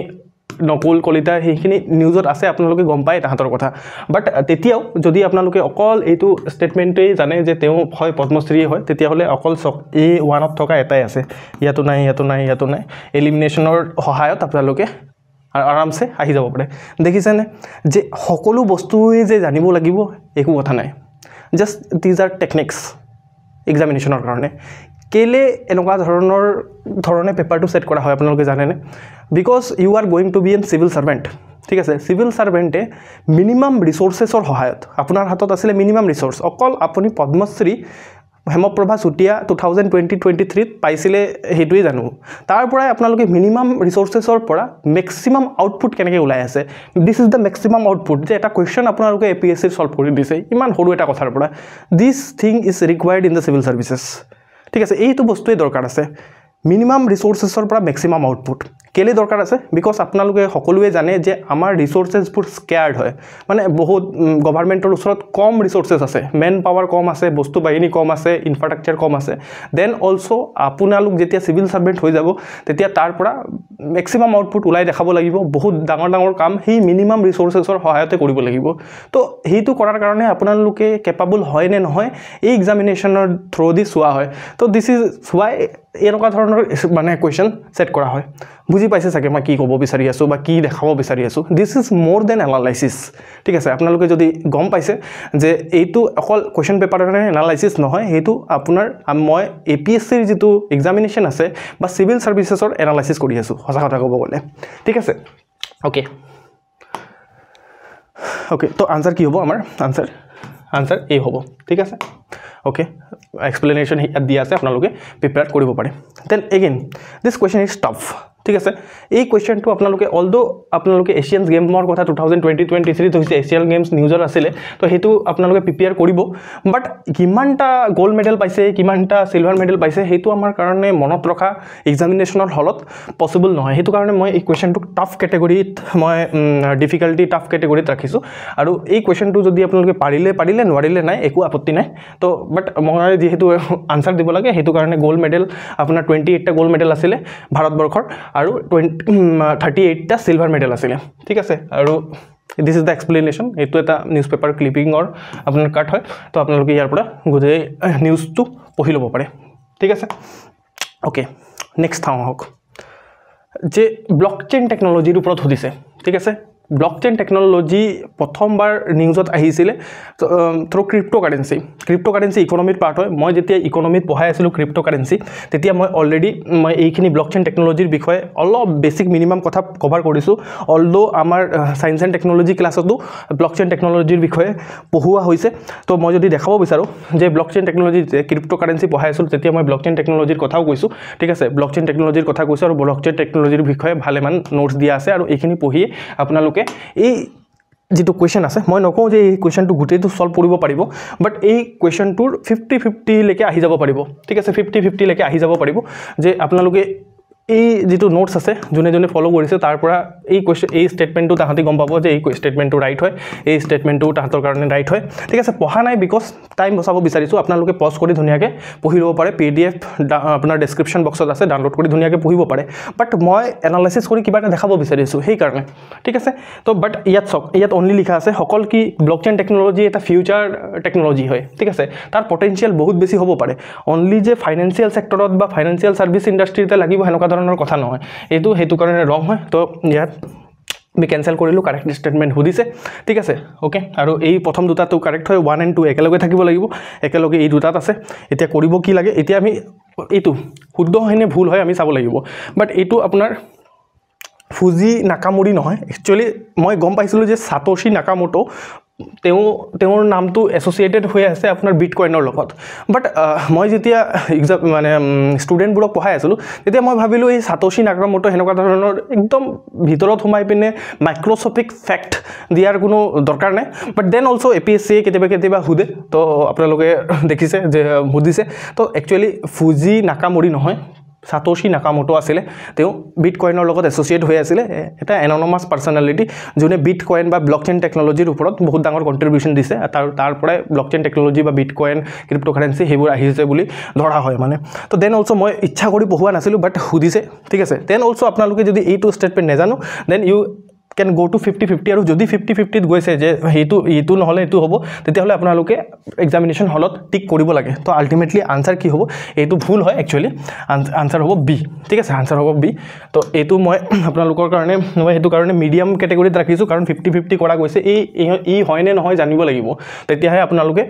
নকুল কলিতা সেইখিনি নিউজত আছে আপোনালোকে গম পায় তাহাঁতৰ কথা বাট তেতিয়াও যদি আপোনালোকে অকল এইটো ষ্টেটমেণ্টেই জানে যে তেওঁ হয় পদ্মশ্ৰী হয় তেতিয়াহ'লে অকল চক এ ওৱানত থকা এটাই আছে ইয়াতো নাই ইয়াতো নাই ইয়াতো নাই এলিমিনেশ্যনৰ সহায়ত আপোনালোকে আৰামছে আহি যাব পাৰে দেখিছেনে যে সকলো বস্তুৱে যে জানিব লাগিব একো কথা নাই জাষ্ট দিজ আৰ টেকনিক্স এক্সামিনেশ্যনৰ কাৰণে কেলে এনেকুৱা ধৰণৰ ধৰণে পেপাৰটো ছেট কৰা হয় আপোনালোকে জানেনে because you are going to be an civil servant ঠিক আছে চিভিল ছাৰ্ভেণ্টে মিনিমাম ৰিচৰ্চেছৰ সহায়ত আপোনাৰ হাতত আছিলে মিনিমাম ৰিচ'ৰ্চ অকল আপুনি Padma Shri Hemprabha Chutia two thousand twenty twenty থ্ৰীত পাইছিলে সেইটোৱেই জানো তাৰ পৰাই আপোনালোকে মিনিমাম ৰিচ'ৰ্চেছৰ পৰা মেক্সিমাম আউটপুট কেনেকৈ ওলাই আছে this is the maximum output যে এটা কুৱেশ্যন আপোনালোকে এ পি এছ চিৰ চল্ভ কৰি দিছে ইমান সৰু এটা কথাৰ পৰা this thing is required in the civil ছাৰ্ভিচেছ ঠিক আছে এইটো বস্তুৱেই দৰকাৰ আছে মিনিমাম ৰিচ'ৰ্চেছৰ পৰা মেক্সিমাম আউটপুট কেলে দরকার আছে বিকজ আপনাদের সকলে জানে যে আমার রিসোর্সেসব স্কেয়ার্ড হয় মানে বহুত গভর্নমেন্টের ওসর কম রিসোর্সেস আছে মেন পাৱাৰ কম আছে বস্তু বাহিনী কম আছে ইনফ্ৰাষ্ট্ৰাকচাৰ কম আছে দেন অলসো আপোনালোক যেতিয়া সিভিল সাৰ্ভেন্ট হৈ যাব তেতিয়া তাৰ পৰা মেক্সিমাম আউটপুট ওলাই দেখাব লাগিব বহুত ডাঙৰ ডাঙৰ কাম সেই মিনিমাম ৰিসোৰ্সেসৰ সহায়তে কৰিব লাগিব তো সেইটা কৰাৰ কাৰণে আপোনালোকে কেপাবল হয় নে নহয় এই এক্সামিনেশনেৰ থ্ৰুদি চা হয় তো দিস ইজ ওয়াই এনেকুৱা ধৰণৰ মানে কুৱেশ্যন ছেট কৰা হয় বুজি পাইছে চাগে মই কি ক'ব বিচাৰি আছোঁ বা কি দেখাব বিচাৰি আছোঁ দিছ ইজ মোৰ দেন এনালাইচিছ ঠিক আছে আপোনালোকে যদি গম পাইছে যে এইটো অকল কুৱেশ্যন পেপাৰৰ কাৰণে এনালাইচিছ নহয় সেইটো আপোনাৰ মই এ পি এছ চিৰ যিটো এক্সামিনেশ্যন আছে বা চিভিল ছাৰ্ভিচেছৰ এনালাইচিছ কৰি আছোঁ সঁচা কথা ক'ব গ'লে ঠিক আছে অ'কে অ'কে ত' আনচাৰ কি হ'ব আমাৰ আনচাৰ আনচাৰ এই হ'ব ঠিক আছে অ'কে এক্সপ্লেনেশ্যন ইয়াত দিয়া আছে আপোনালোকে প্ৰিপেয়াৰ কৰিব পাৰে then again this question is tough ঠিক আছে এই কুৱেশ্যনটো আপোনালোকে অল দ' আপোনালোকে এছিয়ানছ গেমৰ কথা টু থাউজেণ্ড টুৱেণ্টি টুৱেণ্টি থ্ৰীত হৈছে এছিয়ান গেমছ নিউজত আছিলে তো সেইটো আপোনালোকে প্ৰিপেয়াৰ কৰিব বাট কিমানটা গ'ল্ড মেডেল পাইছে কিমানটা চিলভাৰ মেডেল পাইছে সেইটো আমাৰ কাৰণে মনত ৰখা এক্সামিনেশ্যনৰ হলত পচিবল নহয় সেইটো কাৰণে মই এই কুৱেশ্যনটোক টাফ কেটেগৰীত মই ডিফিকাল্টি টাফ কেটেগৰীত ৰাখিছোঁ আৰু এই কুৱেশ্যনটো যদি আপোনালোকে পাৰিলে পাৰিলে নোৱাৰিলে নাই একো আপত্তি নাই তো বাট মই যিহেতু আনচাৰ দিব লাগে সেইটো কাৰণে গ'ল্ড মেডেল আপোনাৰ টুৱেণ্টি এইটটা গ'ল্ড মেডেল আছিলে ভাৰতবৰ্ষৰ আৰু থাৰ্টি এইটটা চিলভাৰ মেডেল আছিলে ঠিক আছে আৰু দিছ ইজ দ্য এক্সপ্লেনেশ্যন এইটো এটা নিউজ পেপাৰ ক্লিপিঙৰ আপোনাৰ কাৰ্ড হয় তো আপোনালোকে ইয়াৰ পৰা গোটেই নিউজটো পঢ়ি ল'ব পাৰে ঠিক আছে অ'কে নেক্সট চাওঁ আহক যে ব্লক চেইন টেকন'লজিৰ ওপৰত সুধিছে ঠিক আছে ব্লক চেইন টেকনলজি প্ৰথমবাৰ নিউজত আহিছিলে through cryptocurrency cryptocurrency ইকনমিত পাৰ্ট হয় মই যেতিয়া ইকনমিত পঢ়াই আছিলোঁ ক্ৰিপ্ট' কাৰেঞ্চি তেতিয়া মই অলৰেডি মই এইখিনি ব্লক চেইন টেকনলজিৰ বিষয়ে অলপ বেছিক মিনিমাম কথা কভাৰ কৰিছোঁ অলড' আমাৰ ছায়েন্স এণ্ড টেকনলজি ক্লাছতো ব্লক চেইন টেকনলজিৰ বিষয়ে পঢ়োৱা হৈছে তো মই যদি দেখাব বিচাৰোঁ যে block blockchain technology cryptocurrency পঢ়াই আছিলোঁ তেতিয়া মই ব্লক ব্লকচেইন টেকনলজিৰ কথাও কৈছোঁ ঠিক আছে ব্লক ব্লকচেইন টেকনলজিৰ কথা কৈছোঁ আৰু ব্লক চেইন টেকনলজিৰ বিষয়ে ভালেমান নোটছ দিয়া আছে আৰু এইখিনি পঢ়িয়ে আপোনালোকে আপোনালোকে এই যিটো কুৱেশ্যন আছে মই নকওঁ যে এই কুৱেশ্যনটো গোটেইটো ছল্ভ কৰিব পাৰিব বাট এই কুৱেশ্যনটোৰ ফিফটি ফিফটিলৈকে আহি যাব পাৰিব ঠিক আছে ফিফটি ফিফটিলৈকে আহি যাব পাৰিব যে আপোনালোকে এই যিটো নোটছ আছে যোনে যোনে ফলো কৰিছে তাৰ পৰা এই কুৱেশ্যন এই ষ্টেটমেণ্টটো তাহাঁতি গম পাব যে এই ষ্টেটমেণ্টটো ৰাইট হয় এই ষ্টেটমেণ্টটো তাহাঁতৰ কাৰণে ৰাইট হয় ঠিক আছে পঢ়া নাই বিকজ টাইম বচাব বিচাৰিছোঁ আপোনালোকে পজ কৰি ধুনীয়াকৈ পঢ়ি ল'ব পাৰে পি ডি এফ আপোনাৰ ডেছক্ৰিপশ্যন বক্সত আছে ডাউনলোড কৰি ধুনীয়াকৈ পঢ়িব পাৰে বাট মই এনালাইচিছ কৰি কিবা এটা দেখাব বিচাৰিছোঁ সেইকাৰণে ঠিক আছে তো বাট ইয়াত চাওক ইয়াত অনলি লিখা আছে সকল কি ব্লক চেইন টেকনলজি এটা ফিউচাৰ টেকনলজি হয় ঠিক আছে তাৰ পটেঞ্চিয়েল বহুত বেছি হ'ব পাৰে অনলি যে ফাইনেন্সিয়েল চেক্টৰত বা ফাইনেন্সিয়েল চাৰ্ভিছ ইণ্ডাষ্ট্ৰিতে লাগিব সেনেকুৱা কাৰণৰ কথা নহয় এইটো সেইটো কাৰণে ৰং হয় তো ইয়াত আমি কেনচেল কৰিলোঁ কাৰেক্ট ষ্টেটমেণ্ট সুধিছে ঠিক আছে অ'কে আৰু এই প্ৰথম দুটাটো কাৰেক্ট হয় ওৱান এণ্ড টু একেলগে থাকিব লাগিব একেলগে এই দুটাত আছে এতিয়া কৰিব কি লাগে এতিয়া আমি এইটো শুদ্ধ হয়নে ভুল হয় আমি চাব লাগিব বাট এইটো আপোনাৰ ফুজি নাকামুৰি নহয় একচুৱেলি মই গম পাইছিলোঁ যে ছাতোচি নাকামুটো তেওঁ তেওঁৰ নামটো এছ'চিয়েটেড হৈ আছে আপোনাৰ বিট কইনৰ লগত বাট মই যেতিয়া একজাম মানে ষ্টুডেণ্টবোৰক পঢ়াই আছিলোঁ তেতিয়া মই ভাবিলোঁ এই চাতোচি নাগ্ৰামটো সেনেকুৱা ধৰণৰ একদম ভিতৰত সোমাই পিনে মাইক্ৰ'চফিক ফেক্ট দিয়াৰ কোনো দৰকাৰ নাই but then also' A P S চিয়ে কেতিয়াবা কেতিয়াবা সুধে তো আপোনালোকে দেখিছে যে সুধিছে তো একচুৱেলি ফুজি নাকামৰি নহয় ছাতোশী নাকামটো আছিলে তেওঁ বিট কইনৰ লগত এছ'চিয়েট হৈ আছিলে এটা এনমাছ পাৰ্চনেলিটি যোনে বিট কইন বা ব্লক চেইন টেকনলজিৰ ওপৰত বহুত ডাঙৰ কণ্ট্ৰিবিউশ্যন দিছে তাৰ তাৰ পৰাই ব্লক চেইন টেকনলজি বা বিট কইন ক্ৰিপ্ট' কাৰেঞ্চি সেইবোৰ আহিছে বুলি ধৰা হয় মানে তো দেন অলছ' মই ইচ্ছা কৰি পঢ়োৱা নাছিলোঁ বাট সুধিছে ঠিক আছে দেন অলছ' আপোনালোকে যদি এইটো ষ্টেটমেণ্ট নেজানো then you can go to fifty fifty আৰু যদি ফিফটি ফিফটিত গৈছে যে সেইটো এইটো নহ'লে এইটো হ'ব তেতিয়াহ'লে আপোনালোকে এক্সামিনেশ্যন হলত টিক কৰিব লাগে তো আল্টিমেটলি আনচাৰ কি হ'ব এইটো ভুল হয় একচুৱেলি আনচাৰ হ'ব বি ঠিক আছে আনচাৰ হ'ব বি তো এইটো মই [clears throat] আপোনালোকৰ কাৰণে মই সেইটো কাৰণে মিডিয়াম কেটেগৰীত ৰাখিছোঁ কাৰণ ফিফটি ফিফটি কৰা গৈছে এই ই হয় নে নহয় জানিব লাগিব তেতিয়াহে আপোনালোকে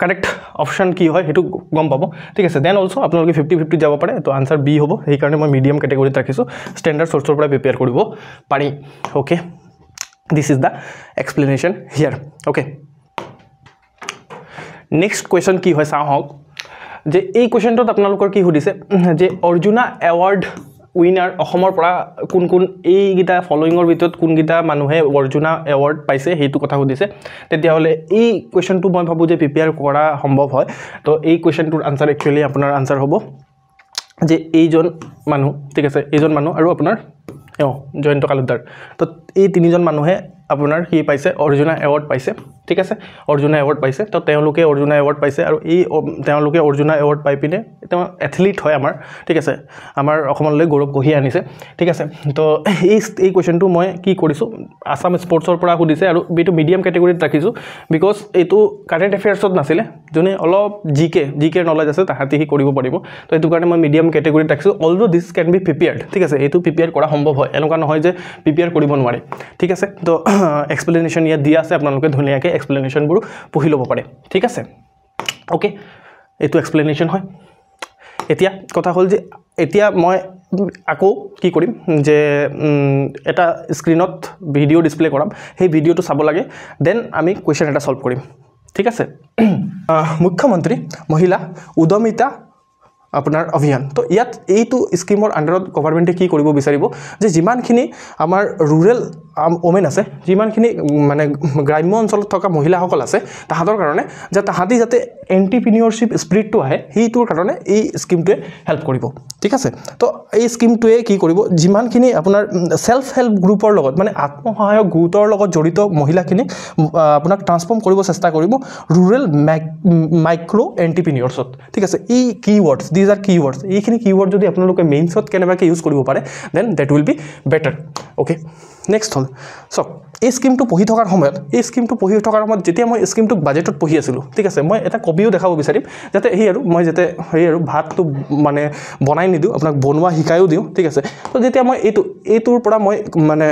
কারেক্ট অপশন কি হয় সেটু গম পাব ঠিক আছে দেন অলসো আপনাদের ফিফটি ফিফটি যাব পারে তো আনসার বি হব সেই কারণে মানে মিডিয়াম ক্যাটেগরিতে রাখিছো স্ট্যান্ডার্ড সোর্সের পর প্রিপেয়ার করব পারি okay this is the explanation here okay next question কি হয় চাওঁ হোক যে এই কুয়েশনটা আপনার কি সুদিছে যে অর্জুনা অ্যাওয়ার্ড উইনাৰ অসমৰ পৰা কোন কোন এইকেইটা ফলোয়িঙৰ ভিতৰত কোনকেইটা মানুহে অৰ্জুনা এৱাৰ্ড পাইছে সেইটো কথা সুধিছে তেতিয়াহ'লে এই কুৱেশ্যনটো মই ভাবোঁ যে প্ৰিপেয়াৰ কৰা সম্ভৱ হয় তো এই কুৱেশ্যনটোৰ আনচাৰ একচুৱেলি আপোনাৰ আনচাৰ হ'ব যে এইজন মানুহ ঠিক আছে এইজন মানুহ আৰু আপোনাৰ অঁ জয়ন্ত কালুদাৰ তো এই তিনিজন মানুহে আপোনাৰ কি পাইছে অৰ্জুনা এৱাৰ্ড পাইছে ঠিক আছে অৰ্জুনা এৱাৰ্ড পাইছে তো তেওঁলোকে অৰ্জুনা এৱাৰ্ড পাইছে আৰু এই তেওঁলোকে অৰ্জুনা এৱাৰ্ড পাই পিনে তেওঁ এথলিট হয় আমাৰ ঠিক আছে আমাৰ অসমলৈ গৌৰৱ কঢ়িয়াই আনিছে ঠিক আছে তো এই এই কুৱেশ্যনটো মই কি কৰিছোঁ আছাম স্পৰ্টছৰ পৰা সুধিছে আৰু এইটো মিডিয়াম কেটেগৰীত ৰাখিছোঁ বিকজ এইটো কাৰেণ্ট এফেয়াৰ্ছত নাছিলে যোনে অলপ জি কে জি কেৰ নলেজ আছে তাহাঁতি সি কৰিব পাৰিব তো সেইটো কাৰণে মই মিডিয়াম কেটেগৰীত ৰাখিছোঁ অলডো দিছ কেন বি প্ৰিপেয়াৰ্ড ঠিক আছে এইটো প্ৰিপেয়াৰ কৰা সম্ভৱ হয় এনেকুৱা নহয় যে প্ৰিপেয়াৰ কৰিব নোৱাৰি ঠিক আছে তো এক্সপ্লেনেশ্যন [clears throat] ইয়াত দিয়া আছে আপোনালোকে ধুনীয়াকৈ এক্সপ্লেনেশ্যনবোৰ পঢ়ি ল'ব পাৰে ঠিক আছে অ'কে এইটো এক্সপ্লেনেশ্যন হয় এতিয়া কথা হ'ল যে এতিয়া মই আকৌ কি কৰিম যে এটা স্ক্ৰীণত ভিডিঅ' ডিছপ্লে কৰাম সেই ভিডিঅ'টো চাব লাগে দেন আমি কুৱেশ্যন এটা ছল্ভ কৰিম ঠিক আছে [clears throat] মুখ্যমন্ত্ৰী মহিলা উদমিতা আপোনাৰ অভিযান তো ইয়াত এইটো স্কিমৰ আণ্ডাৰত গভাৰ্মেণ্টে কি কৰিব বিচাৰিব যে যিমানখিনি আমাৰ ৰুৰেল ওমেন আছে যিমানখিনি মানে গ্ৰাম্য অঞ্চলত থকা মহিলাসকল আছে তাহাঁতৰ কাৰণে যে তাহাঁতি যাতে এণ্টিপ্ৰিনিয়ৰশ্বিপ স্পিৰিটটো আহে সেইটোৰ কাৰণে এই স্কিমটোৱে হেল্প কৰিব ঠিক আছে তো এই স্কিমটোৱে কি কৰিব যিমানখিনি আপোনাৰ ছেল্ফ হেল্প গ্ৰুপৰ লগত মানে আত্মসহায়ক গোটৰ লগত জড়িত মহিলাখিনিক আপোনাক ট্ৰান্সফৰ্ম কৰিব চেষ্টা কৰিব ৰুৰেল মাইক্ৰ' এণ্টিপ্ৰিনিয়ৰ্ছত ঠিক আছে এই কি ৱৰ্ডছ দিজ আৰ এইখিনি কি ৱৰ্ড যদি আপোনালোকে মেইনছত কেনেবাকৈ ইউজ কৰিব পাৰে then that will be better okay next হল সব এই স্কিমটো পঢ়ি থকাৰ সময়ত এই স্কিমটো পঢ়ি থকাৰ সময়ত যেতিয়া মই স্কিমটোক বাজেটত পঢ়ি আছিলোঁ ঠিক আছে মই এটা কবিও দেখাব বিচাৰিম যাতে সেই আৰু মই যাতে সেই আৰু ভাতটো মানে বনাই নিদিওঁ আপোনাক বনোৱা শিকায়ো দিওঁ ঠিক আছে তো যেতিয়া মই এইটো এইটোৰ পৰা মই মানে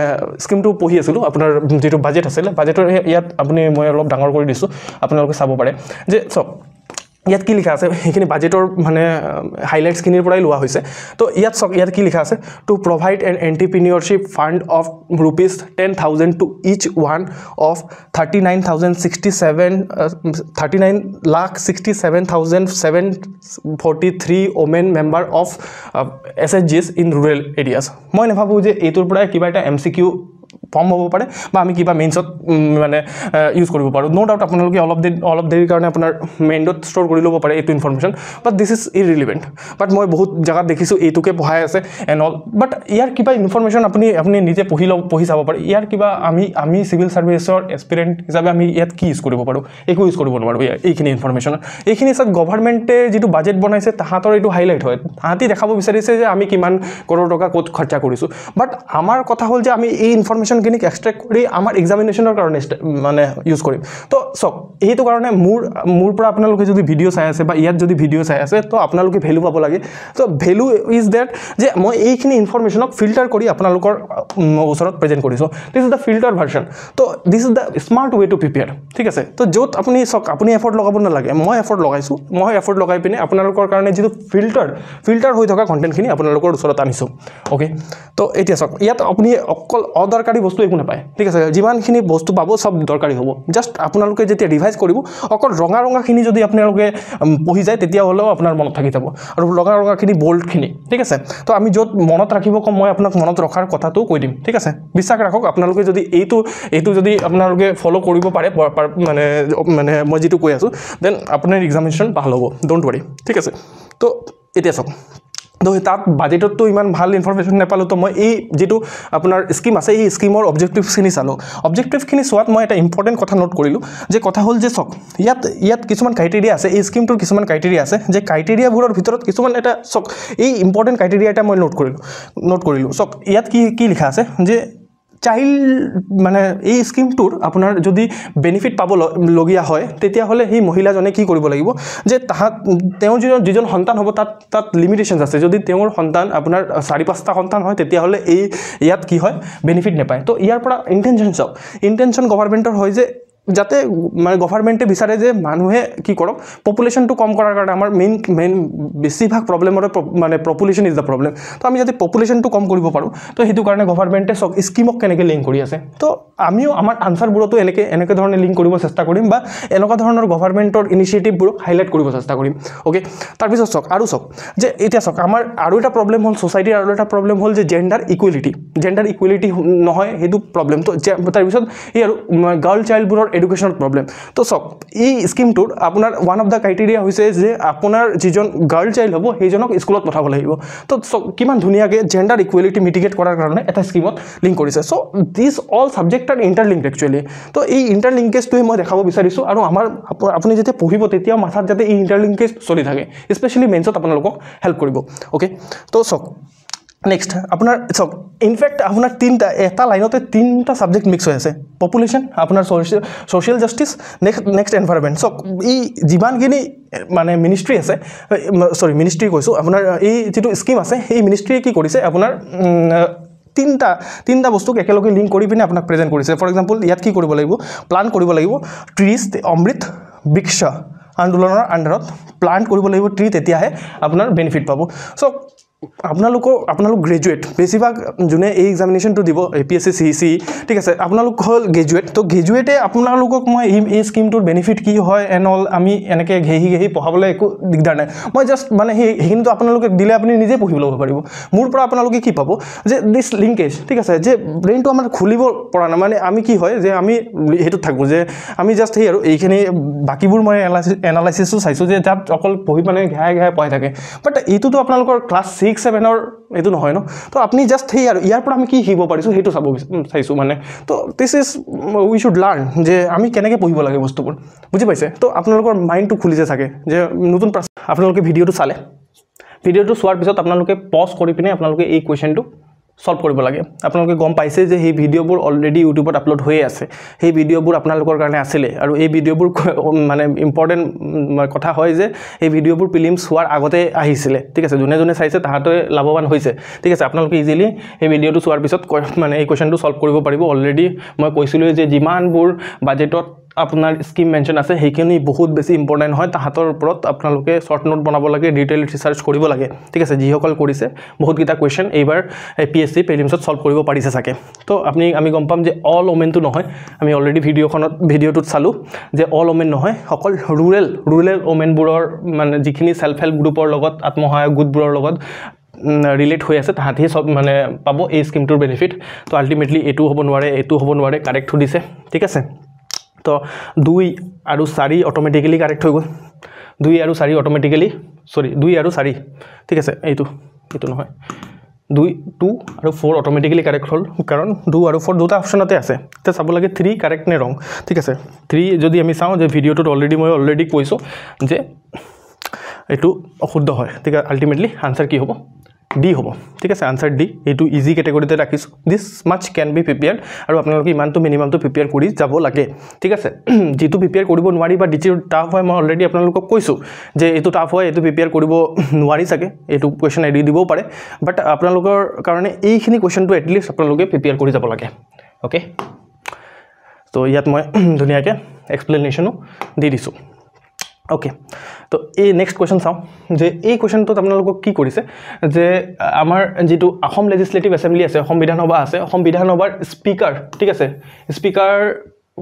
স্কিমটো পঢ়ি আছিলোঁ আপোনাৰ যিটো বাজেট আছিলে বাজেটৰ ইয়াত আপুনি মই অলপ ডাঙৰ কৰি দিছোঁ আপোনালোকে চাব পাৰে যে চাওক ইয়াত কি লিখা আছে সেইখিনি [laughs] বাজেটৰ মানে হাইলাইটছখিনিৰ পৰাই লোৱা হৈছে তো ইয়াত চাওক ইয়াত কি লিখা আছে to provide an entrepreneurship fund of rupees ten thousand to each one of thirty nine thousand sixty seven thirty nine lakh sixty seven thousand seven forty three women member of S S Gs in rural areas মই নাভাবোঁ যে এইটোৰ পৰাই কিবা এটা M C Q form হ'ব পাৰে বা আমি কিবা মেইনছত মানে ইউজ কৰিব পাৰোঁ ন' ডাউট আপোনালোকে অলপ দেৰি অলপ দেৰিৰ কাৰণে আপোনাৰ মেইনডত ষ্ট'ৰ কৰি ল'ব পাৰে এইটো ইনফৰ্মেশ্যন বাট দিছ ইজ ইৰিলিভেণ্ট বাট মই বহুত জেগাত দেখিছোঁ এইটোকে পঢ়াই আছে এণ্ড অল বাট ইয়াৰ কিবা ইনফৰ্মেশ্যন আপুনি আপুনি নিজে পঢ়ি ল'ব পঢ়ি চাব পাৰে ইয়াৰ কিবা আমি আমি চিভিল ছাৰ্ভিচৰ এক্সপিৰিয়েণ্ট হিচাপে আমি ইয়াত কি ইউজ কৰিব পাৰোঁ একো ইউজ কৰিব নোৱাৰোঁ ইয়াৰ এইখিনি ইনফৰ্মেশ্যন এইখিনি চাওক গভৰ্ণমেণ্টে যিটো বাজেট বনাইছে তাহাঁতৰ এইটো হাইলাইট হয় তাহাঁতি দেখাব বিচাৰিছে যে আমি কিমান কৰোৰ টকা ক'ত খৰচা কৰিছোঁ বাট আমাৰ কথা হ'ল যে আমি এই ইনফৰ্মেশ্যন ইনফৰ্মেশ্যনখিনিক এক্সট্ৰেক্ট কৰি আমাৰ এক্সামিনেশ্যনৰ কাৰণে মানে ইউজ কৰিম তো চাওক এইটো কাৰণে মোৰ মোৰ পৰা আপোনালোকে যদি ভিডিঅ' চাই আছে বা ইয়াত যদি ভিডিঅ' চাই আছে তো আপোনালোকে ভেলু পাব লাগে তো ভেলু ইজ ডেট যে মই এইখিনি ইনফৰ্মেশ্যনক ফিল্টাৰ কৰি আপোনালোকৰ ওচৰত প্ৰেজেণ্ট কৰিছোঁ this is the filter version তো this is the smart way to prepare ঠিক আছে তো য'ত আপুনি চাওক আপুনি এফৰ্ট লগাব নালাগে মই এফৰ্ট লগাইছোঁ মই এফৰ্ট লগাই পিনে আপোনালোকৰ কাৰণে যিটো ফিল্টাৰ ফিল্টাৰ হৈ থকা কণ্টেণ্টখিনি আপোনালোকৰ ওচৰত আনিছোঁ অ'কে তো এতিয়া চাওক ইয়াত আপুনি অকল অদৰকাৰী বস্তু একো নাপায় ঠিক আছে যিমানখিনি বস্তু পাব সব দরকারি হব জাস্ট আপোনালোকে যেটা রিভাইজ করব অকল রঙা রঙাখিনি যদি আপোনালোকে পড়ি যায় হলেও আপনার মনত থাকি যাব আর রঙা রঙাখিনি বোল্ডখিনি ঠিক আছে তো আমি যত মনত ক'ম মই আপনার মনত রখার কথাটাও কই দিম ঠিক আছে বিশ্বাস রাখব আপোনালোকে যদি এই এই যদি আপোনালোকে ফলো করব পারে মানে মানে মই যে কই আছো দেন আপনার এক্সামিনেশন ভাল হব ডোট ওয়ারি ঠিক আছে তো এতিয়া চক তো তাত বাজেটততো ইমান ভাল ইনফৰমেশ্যন নেপালোঁ তো মই এই যিটো আপোনাৰ স্কীম আছে এই স্কীমৰ অবজেক্টিভছখিনি চালোঁ অবজেক্টিভখিনি চোৱাত মই এটা ইম্পৰ্টেণ্ট কথা নোট কৰিলোঁ যে কথা হ'ল যে চক ইয়াত ইয়াত কিছুমান ক্ৰাইটেৰিয়া আছে এই স্কীমটোৰ কিছুমান ক্ৰাইটেৰিয়া আছে যে ক্ৰাইটেৰিয়াবোৰৰ ভিতৰত কিছুমান এটা চক এই ইম্পৰ্টেণ্ট ক্ৰাইটেৰিয়া এটা মই নোট কৰিলোঁ নোট কৰিলোঁ চক ইয়াত কি কি লিখা আছে যে চাইল্ড মানে এই স্কিমটোৰ আপোনাৰ যদি বেনিফিট পাবলগীয়া হয় তেতিয়াহ'লে সেই মহিলাজনে কি কৰিব লাগিব যে তাহাঁত তেওঁৰ যিজন যিজন সন্তান হ'ব তাত তাত লিমিটেশ্যনছ আছে যদি তেওঁৰ সন্তান আপোনাৰ চাৰি পাঁচটা সন্তান হয় তেতিয়াহ'লে এই ইয়াত কি হয় বেনিফিট নেপায় তো ইয়াৰ পৰা ইণ্টেনশ্যন চাওক ইণ্টেনশ্যন গভৰ্ণমেণ্টৰ হয় যে যাতে মানে গভৰ্ণমেণ্টে বিচাৰে যে মানুহে কি কৰক পপুলেশ্যনটো কম কৰাৰ কাৰণে আমাৰ মেইন মেইন বেছিভাগ প্ৰব্লেমৰে মানে পপুলেশ্যন ইজ দ্য প্ৰব্লেম তো আমি যাতে পপুলেশ্যনটো কম কৰিব পাৰোঁ তো সেইটো কাৰণে গভাৰ্মেণ্টে চক স্কিমক কেনেকৈ লিংক কৰি আছে তো আমিও আমাৰ আনচাৰবোৰতো এনেকৈ এনেকৈ ধৰণে লিংক কৰিব চেষ্টা কৰিম বা এনেকুৱা ধৰণৰ গভাৰ্মেণ্টৰ ইনিচিয়েটিভবোৰক হাইলাইট কৰিব চেষ্টা কৰিম অ'কে তাৰপিছত চাওক আৰু চাওক যে এতিয়া চাওক আমাৰ আৰু এটা প্ৰব্লেম হ'ল ছ'চাইটিৰ আৰু এটা প্ৰব্লেম হ'ল যে জেণ্ডাৰ ইকুৱেলিটি জেণ্ডাৰ ইকুৱেলিটি নহয় সেইটো প্ৰব্লেম তো তাৰপিছত এই আৰু গাৰ্ল চাইল্ডবোৰৰ এডুকেশ্যনৰ প্ৰব্লেম তো চাওক এই স্কিমটোত আপোনাৰ ওৱান অফ দ্য ক্ৰাইটেৰিয়া হৈছে যে আপোনাৰ যিজন গাৰ্ল চাইল্ড হ'ব সেইজনক স্কুলত পঠাব লাগিব তো চাওক কিমান ধুনীয়াকৈ জেণ্ডাৰ ইকুৱেলিটি মিটিগেট কৰাৰ কাৰণে এটা স্কিমত লিংক কৰিছে so' this all subject are interlink actually তো এই ইণ্টাৰলিংকেজটোৱে মই দেখাব বিচাৰিছোঁ আৰু আমাৰ আপুনি যেতিয়া পঢ়িব তেতিয়াও মাথাত যাতে এই ইণ্টাৰলিংকেজ চলি থাকে স্পেচিয়েলি মেইনছত আপোনালোকক হেল্প কৰিব অ'কে তো চাওক নেক্সট আপোনাৰ চাওক ইনফেক্ট আপোনাৰ তিনিটা এটা লাইনতে তিনিটা ছাবজেক্ট মিক্স হৈ আছে পপুলেশ্যন আপোনাৰ so' social justice next next environment চাওক এই যিমানখিনি মানে মিনিষ্ট্ৰী আছে চৰি মিনিষ্ট্ৰী কৈছোঁ আপোনাৰ এই যিটো স্কীম আছে সেই মিনিষ্ট্ৰীয়ে কি কৰিছে আপোনাৰ তিনিটা তিনিটা বস্তুক একেলগে লিংক কৰি পিনে আপোনাক প্ৰেজেণ্ট কৰিছে ফৰ এক্সাম্পল ইয়াত কি কৰিব লাগিব প্লান কৰিব লাগিব ত্ৰিছ অমৃত বৃক্ষ আন্দোলনৰ আণ্ডাৰত প্লান কৰিব লাগিব ট্ৰি তেতিয়াহে আপোনাৰ বেনিফিট পাব চ' আপোনালোকৰ আপোনালোক গ্ৰেজুৱেট বেছিভাগ যোনে এই এক্সামিনেশ্যনটো দিব A P S C C C ঠিক আছে আপোনালোক হ'ল গ্ৰেজুৱেট ত' গ্ৰেজুৱেটে আপোনালোকক মই এই এই স্কীমটোৰ বেনিফিট কি হয় এণ্ড অল আমি এনেকৈ ঘেহি ঘেহি পঢ়াবলৈ একো দিগদাৰ নাই মই জাষ্ট মানে সেই সেইখিনিতো আপোনালোকে দিলে আপুনি নিজেই পঢ়িব ল'ব পাৰিব মোৰ পৰা আপোনালোকে কি পাব যে দিছ লিংকেজ ঠিক আছে যে ব্ৰেইনটো আমাৰ খুলিব পৰা নাই মানে আমি কি হয় যে আমি সেইটোত থাকোঁ যে আমি জাষ্ট সেই আৰু এইখিনি বাকীবোৰ মই এনালাইচিছো চাইছোঁ যে তাত অকল পঢ়ি মানে ঘেহাই ঘেহাই পঢ়াই থাকে বাট এইটোতো আপোনালোকৰ ক্লাছ চি ছিক্স ছেভেনৰ এইটো নহয় ন তো আপুনি জাষ্ট সেই আৰু ইয়াৰ পৰা আমি কি শিকিব পাৰিছোঁ সেইটো চাব চাইছোঁ মানে তো this is we should learn যে আমি কেনেকৈ পঢ়িব লাগে বস্তুবোৰ বুজি পাইছে তো আপোনালোকৰ মাইণ্ডটো খুলি যে থাকে যে নতুন আপোনালোকে ভিডিঅ'টো চালে ভিডিঅ'টো চোৱাৰ পিছত আপোনালোকে পজ কৰি পিনে আপোনালোকে এই কুৱেশ্যনটো চল্ভ কৰিব লাগে আপোনালোকে গম পাইছে যে সেই ভিডিঅ'বোৰ অলৰেডি ইউটিউবত আপলোড হৈয়ে আছে সেই ভিডিঅ'বোৰ আপোনালোকৰ কাৰণে আছিলে আৰু এই ভিডিঅ'বোৰ মানে ইম্পৰ্টেণ্ট কথা হয় যে সেই ভিডিঅ'বোৰ ফিল্ম চোৱাৰ আগতে আহিছিলে ঠিক আছে যোনে যোনে চাইছে তাহাঁতে লাভৱান হৈছে ঠিক আছে আপোনালোকে ইজিলি সেই ভিডিঅ'টো চোৱাৰ পিছত মানে এই কুৱেশ্যনটো চল্ভ কৰিব পাৰিব অলৰেডি মই কৈছিলোঁ যে যিমানবোৰ বাজেটত আপোনাৰ স্কীম মেনশ্যন আছে সেইখিনি বহুত বেছি ইম্পৰ্টেণ্ট হয় তাহাঁতৰ ওপৰত আপোনালোকে শ্বৰ্ট নোট বনাব লাগে ডিটেইল ৰিচাৰ্চ কৰিব লাগে ঠিক আছে যিসকল কৰিছে বহুতকেইটা কুৱেশ্যন এইবাৰ এ পি এছ চি পেলিমছত ছল্ভ কৰিব পাৰিছে চাগে তো আপুনি আমি গম পাম যে অল ওমেনটো নহয় আমি অলৰেডি ভিডিঅ'খনত ভিডিঅ'টোত চালোঁ যে অল ওমেন নহয় অকল ৰুৰেল ৰুৰেল ওমেনবোৰৰ মানে যিখিনি ছেল্ফ হেল্প গ্ৰুপৰ লগত আত্মসহায়ক গোটবোৰৰ লগত ৰিলেট হৈ আছে তাহাঁতি চব মানে পাব এই স্কীমটোৰ বেনিফিট তো আল্টিমেটলি এইটো হ'ব নোৱাৰে এইটো হ'ব নোৱাৰে কাৰেক্টো দিছে ঠিক আছে তো দুই আর চারি অটোমেটিকেলি কারেক্ট হয়ে গেল দুই আর চারি অটোমেটিকেলি সরি দুই আর চারি ঠিক আছে এই এই নয় দুই টু আর ফোর অটোমেটিকেলি কারেক্ট হল কারণ টু আর ফোর দুটা অপশনতে আছে তো চাব লাগে থ্রি কারেক্ট নে রং ঠিক আছে থ্রি যদি আমি চাও যে ভিডিওট অলরেডি মানে অলরেডি কইস যে এই অশুদ্ধ হয় ঠিক আছে আলটিমেটলি আনসার কি হব ডি হ'ব ঠিক আছে আনচাৰ ডি এইটো ইজি কেটেগৰীতে ৰাখিছোঁ this much can B prepare আৰু আপোনালোকে ইমানটো মিনিমামটো প্ৰিপেয়াৰ কৰি যাব লাগে ঠিক আছে [clears throat] যিটো প্ৰিপেয়াৰ কৰিব নোৱাৰি বা ডিটিৰ টাফ হয় মই অলৰেডি আপোনালোকক কৈছোঁ যে এইটো টাফ হয় এইটো প্ৰিপেয়াৰ কৰিব [laughs] নোৱাৰি চাগে এইটো কুৱেশ্যন এৰি দিবও পাৰে বাট আপোনালোকৰ কাৰণে এইখিনি কুৱেশ্যনটো এটলিষ্ট আপোনালোকে প্ৰিপেয়াৰ কৰি যাব লাগে অ'কে তো ইয়াত মই [clears throat] ধুনীয়াকৈ এক্সপ্লেনেশ্যনো দি দিছোঁ অ'কে তো এই নেক্সট কুৱেশ্যন চাওঁ যে এই কুৱেশ্যনটোত আপোনালোকক কি কৰিছে যে আমাৰ যিটো অসম লেজিছলেটিভ এছেম্বলি আছে অসম বিধানসভা আছে অসম বিধানসভাৰ স্পীকাৰ ঠিক আছে স্পীকাৰ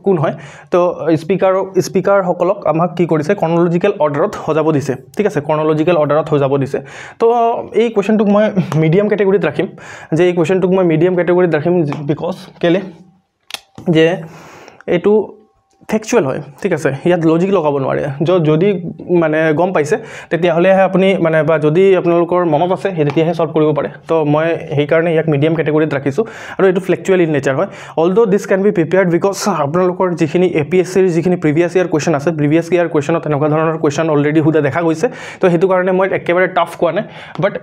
কোন হয় তো স্পীকাৰ স্পীকাৰসকলক আমাক কি কৰিছে কৰ্ণলজিকেল অৰ্ডাৰত সজাব দিছে ঠিক আছে কৰ্ণলজিকেল অৰ্ডাৰত সজাব দিছে তো এই কুৱেশ্যনটোক মই মিডিয়াম কেটেগৰীত ৰাখিম যে এই কুৱেশ্যনটোক মই মিডিয়াম কেটেগৰীত ৰাখিম বিকজ কেলে যে এইটো ফেকচুৱেল হয় ঠিক আছে ইয়াত লজিক লগাব নোৱাৰে য' যদি মানে গম পাইছে তেতিয়াহ'লেহে আপুনি মানে বা যদি আপোনালোকৰ মনত আছে সেই তেতিয়াহে ছল্ভ কৰিব পাৰে তো মই সেইকাৰণে ইয়াক মিডিয়াম কেটেগৰীত ৰাখিছোঁ আৰু এইটো ফ্লেকচুৱেল ইন নেচাৰ হয় also' this can be prepared because আপোনালোকৰ যিখিনি এ পি এছ চিৰ যিখিনি প্ৰিভিয়াছ ইয়াৰ কুৱেশ্যন আছে প্ৰিভিয়াছ ইয়াৰ কুৱেশ্যনত তেনেকুৱা ধৰণৰ কুৱেশ্যন অলৰেডি সোধা দেখা গৈছে তো সেইটো কাৰণে মই একেবাৰে টাফ কোৱা নাই বাট